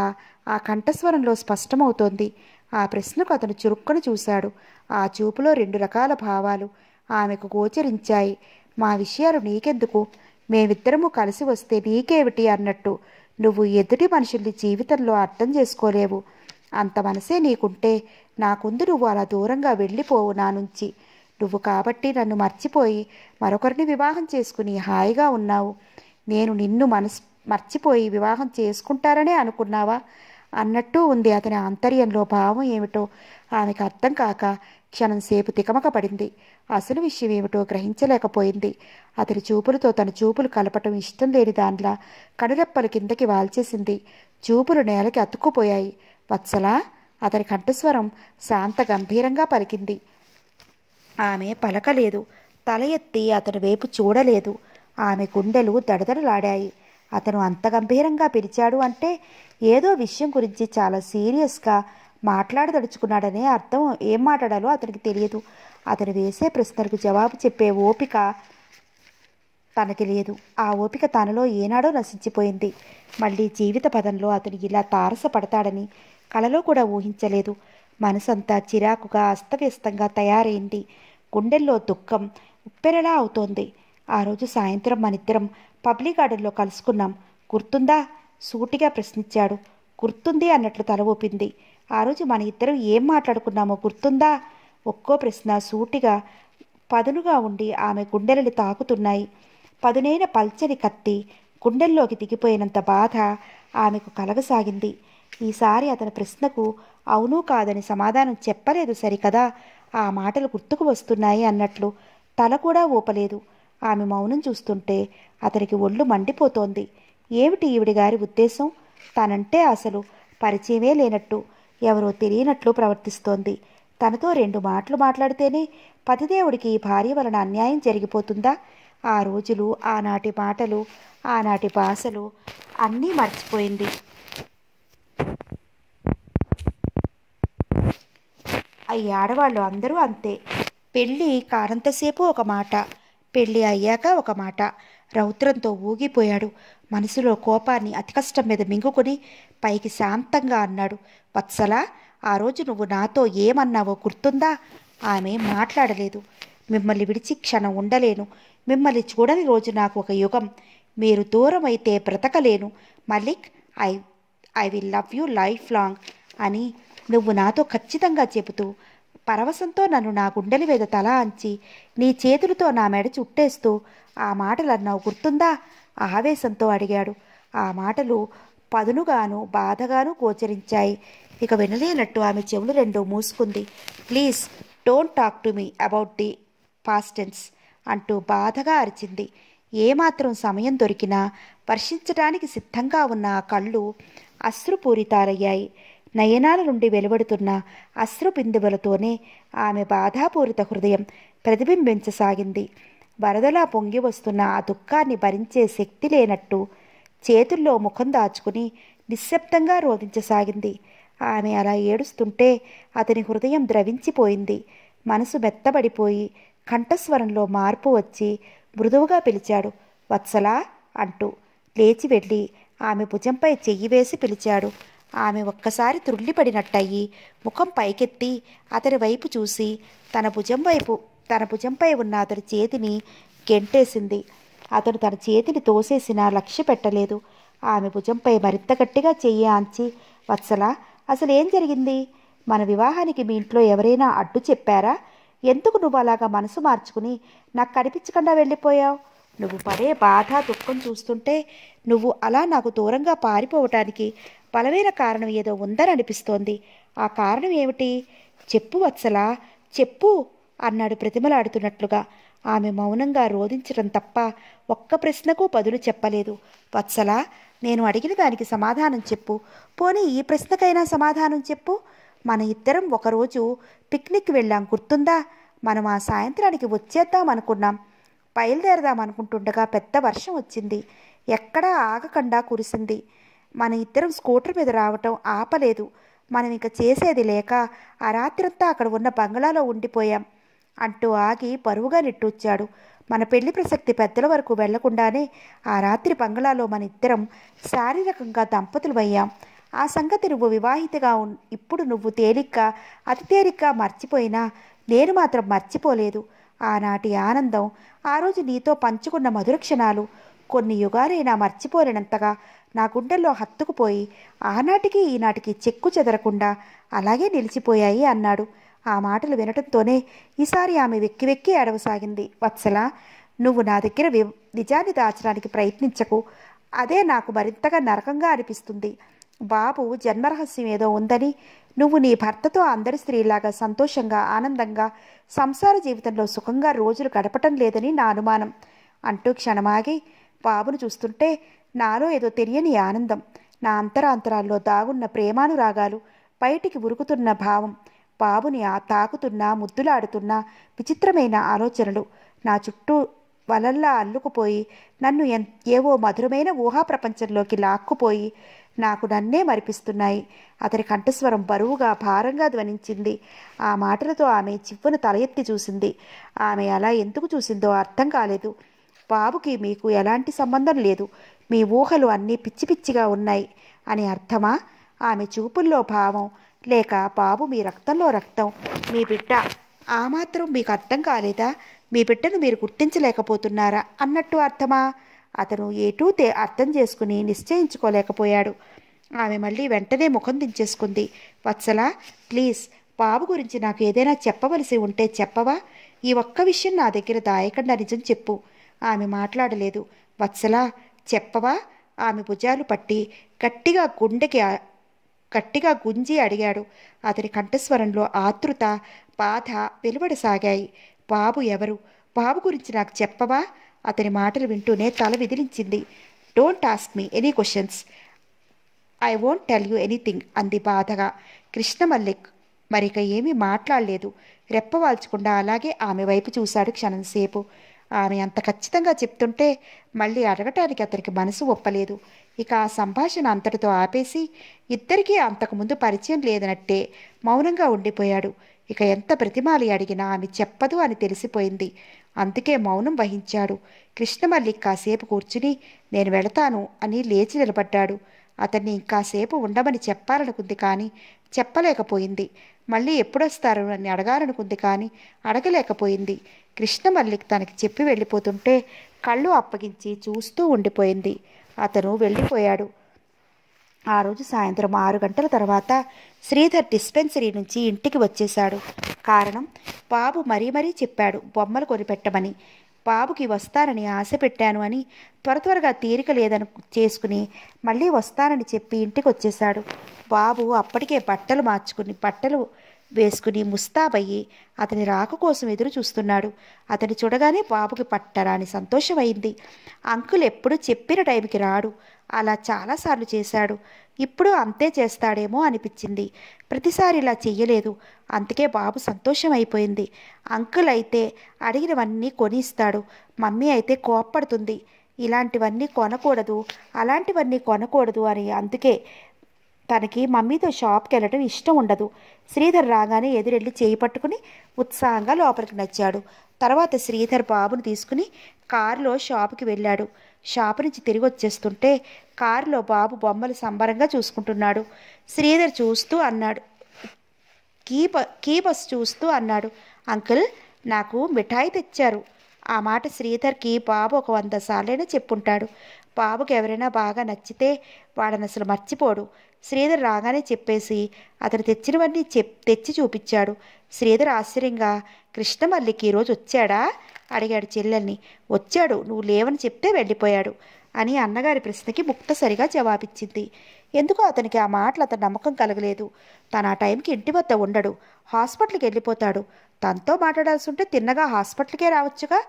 ఆ కంఠస్వరంలో స్పష్టమవుతోంది ఆ ప్రశ్నకు అతను చురుక్కును చూశాడు ఆ చూపులో రెండు రకాల భావాలు ఆమెకు గోచరించాయి మా విషయాలు నీకెందుకు మేమిద్దరము కలిసి వస్తే నీకేమిటి అన్నట్టు నువ్వు ఎదుటి మనుషుల్ని జీవితంలో అర్థం చేసుకోలేవు అంత మనసే నీకుంటే నాకుందు నువ్వు అలా దూరంగా వెళ్ళిపోవు నా నుంచి నువ్వు కాబట్టి నన్ను మర్చిపోయి మరొకరిని వివాహం చేసుకుని హాయిగా ఉన్నావు నేను నిన్ను మనస్ మర్చిపోయి వివాహం చేసుకుంటారనే అనుకున్నావా అన్నట్టు ఉంది అతని ఆంతర్యంలో భావం ఏమిటో ఆమెకు అర్థం కాక సేపు తికమక పడింది అసలు విషయం ఏమిటో గ్రహించలేకపోయింది అతని చూపులతో తన చూపులు కలపటం ఇష్టం లేని దానిలా కనురెప్పల కిందకి వాల్చేసింది చూపులు నేలకి అతుక్కుపోయాయి వత్సలా అతని కంఠస్వరం శాంత గంభీరంగా పలికింది ఆమె పలకలేదు తల ఎత్తి అతని వైపు చూడలేదు ఆమె గుండెలు దడదడలాడాయి అతను అంత గంభీరంగా పిలిచాడు అంటే ఏదో విషయం గురించి చాలా సీరియస్గా మాట్లాడదడుచుకున్నాడనే అర్థం ఏం మాట్లాడాలో అతనికి తెలియదు అతను వేసే ప్రశ్నలకు జవాబు చెప్పే ఓపిక తనకి లేదు ఆ ఓపిక తనలో ఏనాడో నశించిపోయింది మళ్ళీ జీవిత పదంలో అతను ఇలా తారసపడతాడని కలలో కూడా ఊహించలేదు మనసంతా చిరాకుగా అస్తవ్యస్తంగా తయారైంది గుండెల్లో దుఃఖం ఉప్పెరలా అవుతోంది ఆ రోజు సాయంత్రం మనిద్దరం పబ్లిక్ గార్డెన్లో కలుసుకున్నాం గుర్తుందా సూటిగా ప్రశ్నించాడు గుర్తుంది అన్నట్లు తల ఊపింది ఆ రోజు మన ఇద్దరం ఏం మాట్లాడుకున్నామో గుర్తుందా ఒక్కో ప్రశ్న సూటిగా పదునుగా ఉండి ఆమె గుండెలని తాకుతున్నాయి పదునైన పల్చని కత్తి గుండెల్లోకి దిగిపోయినంత బాధ ఆమెకు కలగసాగింది ఈసారి అతని ప్రశ్నకు అవును కాదని సమాధానం చెప్పలేదు సరికదా ఆ మాటలు గుర్తుకు వస్తున్నాయి అన్నట్లు తల కూడా ఊపలేదు ఆమె మౌనం చూస్తుంటే అతనికి ఒళ్ళు మండిపోతోంది ఏమిటి ఈవిడి గారి ఉద్దేశం తనంటే అసలు పరిచయమే లేనట్టు ఎవరో తెలియనట్లు ప్రవర్తిస్తోంది తనతో రెండు మాటలు మాట్లాడితేనే పతిదేవుడికి భార్య వలన అన్యాయం జరిగిపోతుందా ఆ రోజులు ఆనాటి మాటలు ఆనాటి భాషలు అన్నీ మర్చిపోయింది ఆ ఆడవాళ్ళు అందరూ అంతే పెళ్ళి కానంతసేపు ఒక మాట పెళ్ళి అయ్యాక ఒక మాట రౌద్రంతో ఊగిపోయాడు మనసులో కోపాన్ని అతి కష్టం మీద మింగుకుని పైకి శాంతంగా అన్నాడు వత్సలా ఆ రోజు నువ్వు నాతో ఏమన్నావో గుర్తుందా ఆమె మాట్లాడలేదు మిమ్మల్ని విడిచి క్షణం ఉండలేను మిమ్మల్ని చూడని రోజు నాకు ఒక యుగం మీరు దూరం అయితే బ్రతకలేను Mallik I I will love you lifelong అని నువ్వు నాతో ఖచ్చితంగా చెబుతూ పరవశంతో నన్ను నా గుండెల మీద తల అంచి నీ చేతులతో నా మెడ చుట్టేస్తూ ఆ మాటలు అన్నావు గుర్తుందా ఆవేశంతో అడిగాడు ఆ మాటలు పదునుగాను బాధగాను గోచరించాయి ఇక వినలేనట్టు ఆమె చెవులు రెండు మూసుకుంది please don't talk to me about the past tense అంటూ బాధగా అరిచింది ఏమాత్రం సమయం దొరికినా వర్షించడానికి సిద్ధంగా ఉన్న ఆ కళ్ళు అశ్రుపూరితాలయ్యాయి నయనాల నుండి వెలువడుతున్న అశ్రుబిందువులతోనే ఆమె బాధాపూరిత హృదయం ప్రతిబింబించసాగింది వరదలా పొంగి వస్తున్న ఆ దుఃఖాన్ని భరించే శక్తి లేనట్టు చేతుల్లో ముఖం దాచుకుని నిశ్శబ్దంగా రోధించసాగింది ఆమె అలా ఏడుస్తుంటే అతని హృదయం ద్రవించిపోయింది మనసు మెత్తబడిపోయి కంఠస్వరంలో మార్పు వచ్చి మృదువుగా పిలిచాడు వత్సలా అంటూ లేచి వెళ్ళి ఆమె భుజంపై చెయ్యి వేసి పిలిచాడు ఆమె ఒక్కసారి త్రుళ్ళిపడినట్టయి ముఖం పైకెత్తి అతని వైపు చూసి తన భుజం వైపు తన భుజంపై ఉన్న అతని చేతిని గెంటేసింది అతడు తన చేతిని తోసేసినా లక్ష్య పెట్టలేదు ఆమె భుజంపై మరింత గట్టిగా చెయ్యి ఆంచి వత్సల అసలేం జరిగింది మన వివాహానికి మీ ఇంట్లో ఎవరైనా అడ్డు చెప్పారా ఎందుకు నువ్వు అలాగా మనసు మార్చుకుని నాకు కనిపించకుండా వెళ్ళిపోయావు నువ్వు పడే బాధ దుఃఖం చూస్తుంటే నువ్వు అలా నాకు దూరంగా పారిపోవటానికి బలమైన కారణం ఏదో ఉందని అనిపిస్తోంది ఆ కారణం ఏమిటి చెప్పు వత్సలా చెప్పు అన్నాడు ప్రతిమలాడుతున్నట్లుగా ఆమె మౌనంగా రోధించడం తప్ప ఒక్క ప్రశ్నకు పదులు చెప్పలేదు వత్సల నేను అడిగిన దానికి సమాధానం చెప్పు పోనీ ఈ ప్రశ్నకైనా సమాధానం చెప్పు మన ఇద్దరం ఒకరోజు పిక్నిక్ వెళ్ళాం గుర్తుందా మనం ఆ సాయంత్రానికి వచ్చేద్దాం అనుకున్నాం బయలుదేరదాం అనుకుంటుండగా పెద్ద వర్షం వచ్చింది ఎక్కడా ఆగకుండా కురిసింది మన ఇద్దరం స్కూటర్ మీద రావటం ఆపలేదు మనం ఇక చేసేది లేక ఆ రాత్రంతా అక్కడ ఉన్న బంగ్లాలో ఉండిపోయాం అంటూ ఆగి పరువుగా నిట్టూచ్చాడు మన పెళ్లి ప్రసక్తి పెద్దల వరకు వెళ్లకుండానే ఆ రాత్రి బంగ్లాలో మన ఇద్దరం శారీరకంగా దంపతులు అయ్యాం ఆ సంగతి నువ్వు వివాహితగా ఉన్ ఇప్పుడు నువ్వు తేలిగ్గా అతి తేలిగ్గా మర్చిపోయినా నేను మాత్రం మర్చిపోలేదు ఆనాటి ఆనందం ఆ రోజు నీతో పంచుకున్న మధుర క్షణాలు కొన్ని యుగాలైనా మర్చిపోలేనంతగా నా గుండెల్లో హత్తుకుపోయి ఆనాటికి ఈనాటికి చెక్కు చెదరకుండా అలాగే నిలిచిపోయాయి అన్నాడు ఆ మాటలు వినటంతోనే ఈసారి ఆమె వెక్కి వెక్కి అడవసాగింది వత్సల నువ్వు నా దగ్గర వి నిజాన్ని దాచడానికి ప్రయత్నించకు అదే నాకు మరింతగా నరకంగా అనిపిస్తుంది బాబు జన్మరహస్యం ఏదో ఉందని నువ్వు నీ భర్తతో అందరి స్త్రీలాగా సంతోషంగా ఆనందంగా సంసార జీవితంలో సుఖంగా రోజులు గడపటం లేదని నా అనుమానం అంటూ క్షణమాగి బాబును చూస్తుంటే నాలో ఏదో తెలియని ఆనందం నా అంతరాంతరాల్లో దాగున్న ప్రేమానురాగాలు బయటికి ఉరుకుతున్న భావం బాబుని ఆ తాకుతున్న ముద్దులాడుతున్న విచిత్రమైన ఆలోచనలు నా చుట్టూ వలల్లా అల్లుకుపోయి నన్ను ఎన్ ఏవో మధురమైన ఊహా ప్రపంచంలోకి లాక్కుపోయి నాకు నన్నే మరిపిస్తున్నాయి అతని కంఠస్వరం బరువుగా భారంగా ధ్వనించింది ఆ మాటలతో ఆమె చివ్వను తల ఎత్తి చూసింది ఆమె అలా ఎందుకు చూసిందో అర్థం కాలేదు బాబుకి మీకు ఎలాంటి సంబంధం లేదు మీ ఊహలు అన్నీ పిచ్చి పిచ్చిగా ఉన్నాయి అని అర్థమా ఆమె చూపుల్లో భావం లేక బాబు మీ రక్తంలో రక్తం మీ బిడ్డ ఆ మాత్రం మీకు అర్థం కాలేదా మీ బిడ్డను మీరు గుర్తించలేకపోతున్నారా అన్నట్టు అర్థమా అతను ఏటూ తే అర్థం చేసుకుని నిశ్చయించుకోలేకపోయాడు ఆమె మళ్ళీ వెంటనే ముఖం దించేసుకుంది వత్సల ప్లీజ్ బాబు గురించి నాకు ఏదైనా చెప్పవలసి ఉంటే చెప్పవా ఈ ఒక్క విషయం నా దగ్గర దాయకుండా నిజం చెప్పు ఆమె మాట్లాడలేదు వత్సలా చెప్పవా ఆమె భుజాలు పట్టి గట్టిగా గుండెకి గట్టిగా గుంజి అడిగాడు అతని కంఠస్వరంలో ఆతృత బాధ వెలువడసాగాయి బాబు ఎవరు బాబు గురించి నాకు చెప్పవా అతని మాటలు వింటూనే తల విదిలించింది don't ask me any questions I won't tell you anything అంది బాధగా కృష్ణ మల్లిక్ మరిక ఏమీ మాట్లాడలేదు రెప్పవాల్చకుండా అలాగే ఆమె వైపు చూశాడు క్షణంసేపు ఆమె అంత ఖచ్చితంగా చెప్తుంటే మళ్ళీ అడగటానికి అతనికి మనసు ఒప్పలేదు ఇక ఆ సంభాషణ అంతటితో ఆపేసి ఇద్దరికీ అంతకుముందు పరిచయం లేదనట్టే మౌనంగా ఉండిపోయాడు ఇక ఎంత ప్రతిమాలి అడిగినా ఆమె చెప్పదు అని తెలిసిపోయింది అందుకే మౌనం వహించాడు కృష్ణమల్లి కాసేపు కూర్చుని నేను వెళతాను అని లేచి నిలబడ్డాడు అతన్ని ఇంకాసేపు ఉండమని చెప్పాలనుకుంది కానీ చెప్పలేకపోయింది మళ్ళీ ఎప్పుడొస్తారు అని అడగాలనుకుంది కానీ అడగలేకపోయింది కృష్ణమల్లికి తనకి చెప్పి వెళ్ళిపోతుంటే కళ్ళు అప్పగించి చూస్తూ ఉండిపోయింది అతను వెళ్ళిపోయాడు ఆ రోజు సాయంత్రం ఆరు గంటల తర్వాత శ్రీధర్ డిస్పెన్సరీ నుంచి ఇంటికి వచ్చేశాడు కారణం బాబు మరీ మరీ చెప్పాడు బొమ్మలు కొనిపెట్టమని బాబుకి వస్తానని ఆశ పెట్టాను అని త్వర త్వరగా తీరిక లేదని చేసుకుని మళ్ళీ వస్తానని చెప్పి ఇంటికి వచ్చేశాడు బాబు అప్పటికే బట్టలు మార్చుకుని బట్టలు వేసుకుని ముస్తాబయ్యి అతని రాక కోసం ఎదురు చూస్తున్నాడు అతని చూడగానే బాబుకి పట్టరాని సంతోషమైంది అంకుల్ ఎప్పుడు చెప్పిన టైంకి రాడు అలా చాలాసార్లు చేశాడు ఇప్పుడు అంతే చేస్తాడేమో అనిపించింది ప్రతిసారి ఇలా చెయ్యలేదు అందుకే బాబు సంతోషం అయిపోయింది అంకుల్ అయితే అడిగినవన్నీ కొనిస్తాడు మమ్మీ అయితే కోప్పడుతుంది ఇలాంటివన్నీ కొనకూడదు అలాంటివన్నీ కొనకూడదు అని అందుకే తనకి మమ్మీతో షాప్కి వెళ్ళటం ఇష్టం ఉండదు శ్రీధర్ రాగానే ఎదురెళ్ళి చేయి పట్టుకుని ఉత్సాహంగా లోపలికి నచ్చాడు తర్వాత శ్రీధర్ బాబును తీసుకుని కారులో షాపుకి వెళ్ళాడు షాపు నుంచి తిరిగి వచ్చేస్తుంటే కారులో బాబు బొమ్మలు సంబరంగా చూసుకుంటున్నాడు శ్రీధర్ చూస్తూ అన్నాడు కీ బస్ చూస్తూ అన్నాడు అంకుల్ నాకు మిఠాయి తెచ్చారు ఆ మాట శ్రీధర్కి బాబు ఒక వంద సార్లైనా చెప్పుంటాడు బాబుకి ఎవరైనా బాగా నచ్చితే వాడని అసలు మర్చిపోడు శ్రీధర్ రాగానే చెప్పేసి అతను తెచ్చినవన్నీ చెప్ తెచ్చి చూపించాడు శ్రీధర్ ఆశ్చర్యంగా కృష్ణమల్లికి ఈరోజు వచ్చాడా అడిగాడు చెల్లెల్ని వచ్చాడు నువ్వు లేవని చెప్తే వెళ్ళిపోయాడు అని అన్నగారి ప్రశ్నకి ముక్త సరిగా జవాబిచ్చింది ఎందుకో అతనికి ఆ మాటలు అతని నమ్మకం కలగలేదు తను ఆ టైంకి ఇంటి వద్ద ఉండడు హాస్పిటల్కి వెళ్ళిపోతాడు తనతో మాట్లాడాల్సి ఉంటే తిన్నగా హాస్పిటల్కే రావచ్చుగా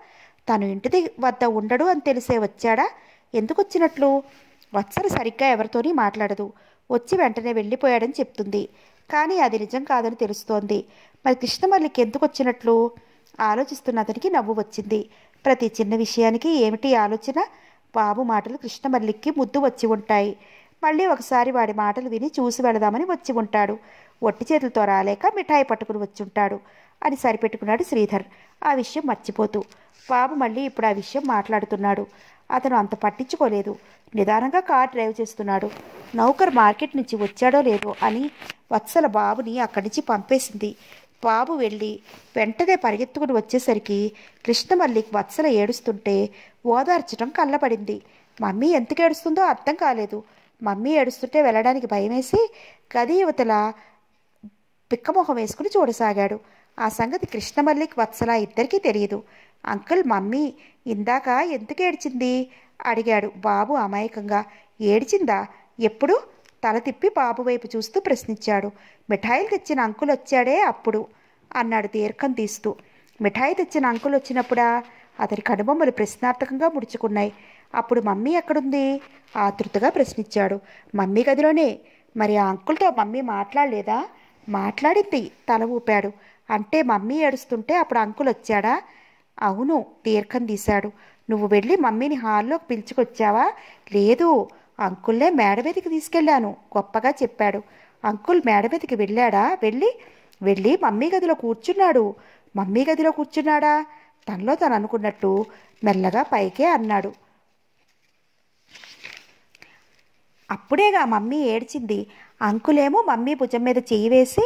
తను ఇంటి వద్ద ఉండడు అని తెలిసే వచ్చాడా ఎందుకు వచ్చినట్లు వత్సర సరిగ్గా ఎవరితోని మాట్లాడదు వచ్చి వెంటనే వెళ్ళిపోయాడని చెప్తుంది కానీ అది నిజం కాదని తెలుస్తోంది మరి కృష్ణమల్లికి ఎందుకు వచ్చినట్లు ఆలోచిస్తున్న అతనికి నవ్వు వచ్చింది ప్రతి చిన్న విషయానికి ఏమిటి ఆలోచన బాబు మాటలు కృష్ణమల్లికి ముద్దు వచ్చి ఉంటాయి మళ్ళీ ఒకసారి వాడి మాటలు విని చూసి వెళదామని వచ్చి ఉంటాడు ఒట్టి చేతులతో రాలేక మిఠాయి పట్టుకుని వచ్చి ఉంటాడు అని సరిపెట్టుకున్నాడు శ్రీధర్ ఆ విషయం మర్చిపోతూ బాబు మళ్ళీ ఇప్పుడు ఆ విషయం మాట్లాడుతున్నాడు అతను అంత పట్టించుకోలేదు నిదానంగా కార్ డ్రైవ్ చేస్తున్నాడు నౌకర్ మార్కెట్ నుంచి వచ్చాడో లేదో అని వత్సల బాబుని అక్కడి నుంచి పంపేసింది బాబు వెళ్ళి వెంటనే పరిగెత్తుకుని వచ్చేసరికి కృష్ణమల్లి వత్సల ఏడుస్తుంటే ఓదార్చడం కళ్ళపడింది మమ్మీ ఎందుకు ఏడుస్తుందో అర్థం కాలేదు మమ్మీ ఏడుస్తుంటే వెళ్ళడానికి భయమేసి గది యువతల పిక్కమొహం వేసుకుని చూడసాగాడు ఆ సంగతి కృష్ణమల్లికి వత్సల ఇద్దరికీ తెలియదు అంకుల్ మమ్మీ ఇందాక ఎందుకు ఏడ్చింది అడిగాడు బాబు అమాయకంగా ఏడ్చిందా ఎప్పుడు తల తిప్పి బాబు వైపు చూస్తూ ప్రశ్నించాడు మిఠాయిలు తెచ్చిన అంకుల్ వచ్చాడే అప్పుడు అన్నాడు దీర్ఘం తీస్తూ మిఠాయి తెచ్చిన అంకుల్ వచ్చినప్పుడా అతని కనుబొమ్మలు ప్రశ్నార్థకంగా ముడుచుకున్నాయి అప్పుడు మమ్మీ ఎక్కడుంది ఆతృతగా ప్రశ్నించాడు మమ్మీ గదిలోనే మరి ఆ అంకుల్తో మమ్మీ మాట్లాడలేదా మాట్లాడింది తల ఊపాడు అంటే మమ్మీ ఏడుస్తుంటే అప్పుడు అంకుల్ వచ్చాడా అవును తీర్ఘం తీశాడు నువ్వు వెళ్ళి మమ్మీని హాల్లోకి పిలుచుకొచ్చావా లేదు అంకుల్నే మేడమీదకి తీసుకెళ్లాను గొప్పగా చెప్పాడు అంకుల్ మేడమీదకి వెళ్ళాడా వెళ్ళి వెళ్ళి మమ్మీ గదిలో కూర్చున్నాడు మమ్మీ గదిలో కూర్చున్నాడా తనలో తను అనుకున్నట్టు మెల్లగా పైకే అన్నాడు అప్పుడేగా మమ్మీ ఏడ్చింది అంకులేమో మమ్మీ భుజం మీద చెయ్యి వేసి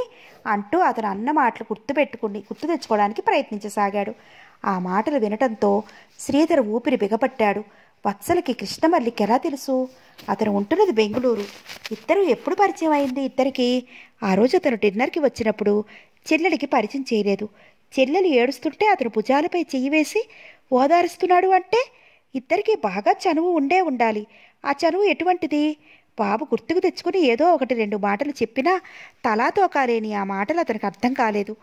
అంటూ అతను అన్న మాటలు గుర్తుపెట్టుకుని గుర్తు తెచ్చుకోవడానికి ప్రయత్నించసాగాడు ఆ మాటలు వినటంతో శ్రీధర్ ఊపిరి బిగపట్టాడు వత్సలకి కృష్ణమల్లికి ఎలా తెలుసు అతను ఉంటున్నది బెంగళూరు ఇద్దరు ఎప్పుడు పరిచయం అయింది ఇద్దరికి ఆ రోజు అతను డిన్నర్కి వచ్చినప్పుడు చెల్లెలికి పరిచయం చేయలేదు చెల్లెలు ఏడుస్తుంటే అతను భుజాలపై చెయ్యి వేసి ఓదారుస్తున్నాడు అంటే ఇద్దరికీ బాగా చనువు ఉండే ఉండాలి ఆ చనువు ఎటువంటిది బాబు గుర్తుకు తెచ్చుకుని ఏదో ఒకటి రెండు మాటలు చెప్పినా తలాతోకాలేని ఆ మాటలు అతనికి అర్థం కాలేదు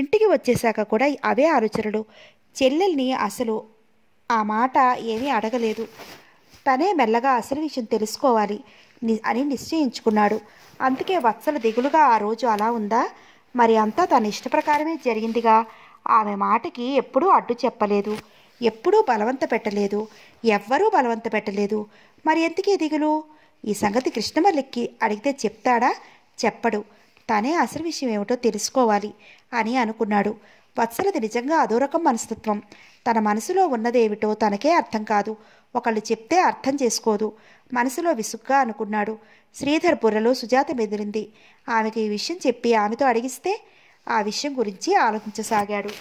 ఇంటికి వచ్చేశాక కూడా అవే ఆలోచనలు చెల్లెల్ని అసలు ఆ మాట ఏమీ అడగలేదు తనే మెల్లగా అసలు విషయం తెలుసుకోవాలి అని నిశ్చయించుకున్నాడు అందుకే వత్సల దిగులుగా ఆ రోజు అలా ఉందా మరి అంతా తన ఇష్టప్రకారమే జరిగిందిగా ఆమె మాటకి ఎప్పుడూ అడ్డు చెప్పలేదు ఎప్పుడూ బలవంత పెట్టలేదు ఎవ్వరూ బలవంత పెట్టలేదు మరి ఎందుకే దిగులు ఈ సంగతి కృష్ణమల్లికి అడిగితే చెప్తాడా చెప్పడు తనే అసలు విషయం ఏమిటో తెలుసుకోవాలి అని అనుకున్నాడు వత్సలది నిజంగా అదో రకం మనస్తత్వం తన మనసులో ఉన్నదేమిటో తనకే అర్థం కాదు ఒకళ్ళు చెప్తే అర్థం చేసుకోదు మనసులో విసుగ్గా అనుకున్నాడు శ్రీధర్ బుర్రలో సుజాత మెదిలింది ఆమెకు ఈ విషయం చెప్పి ఆమెతో అడిగిస్తే ఆ విషయం గురించి ఆలోచించసాగాడు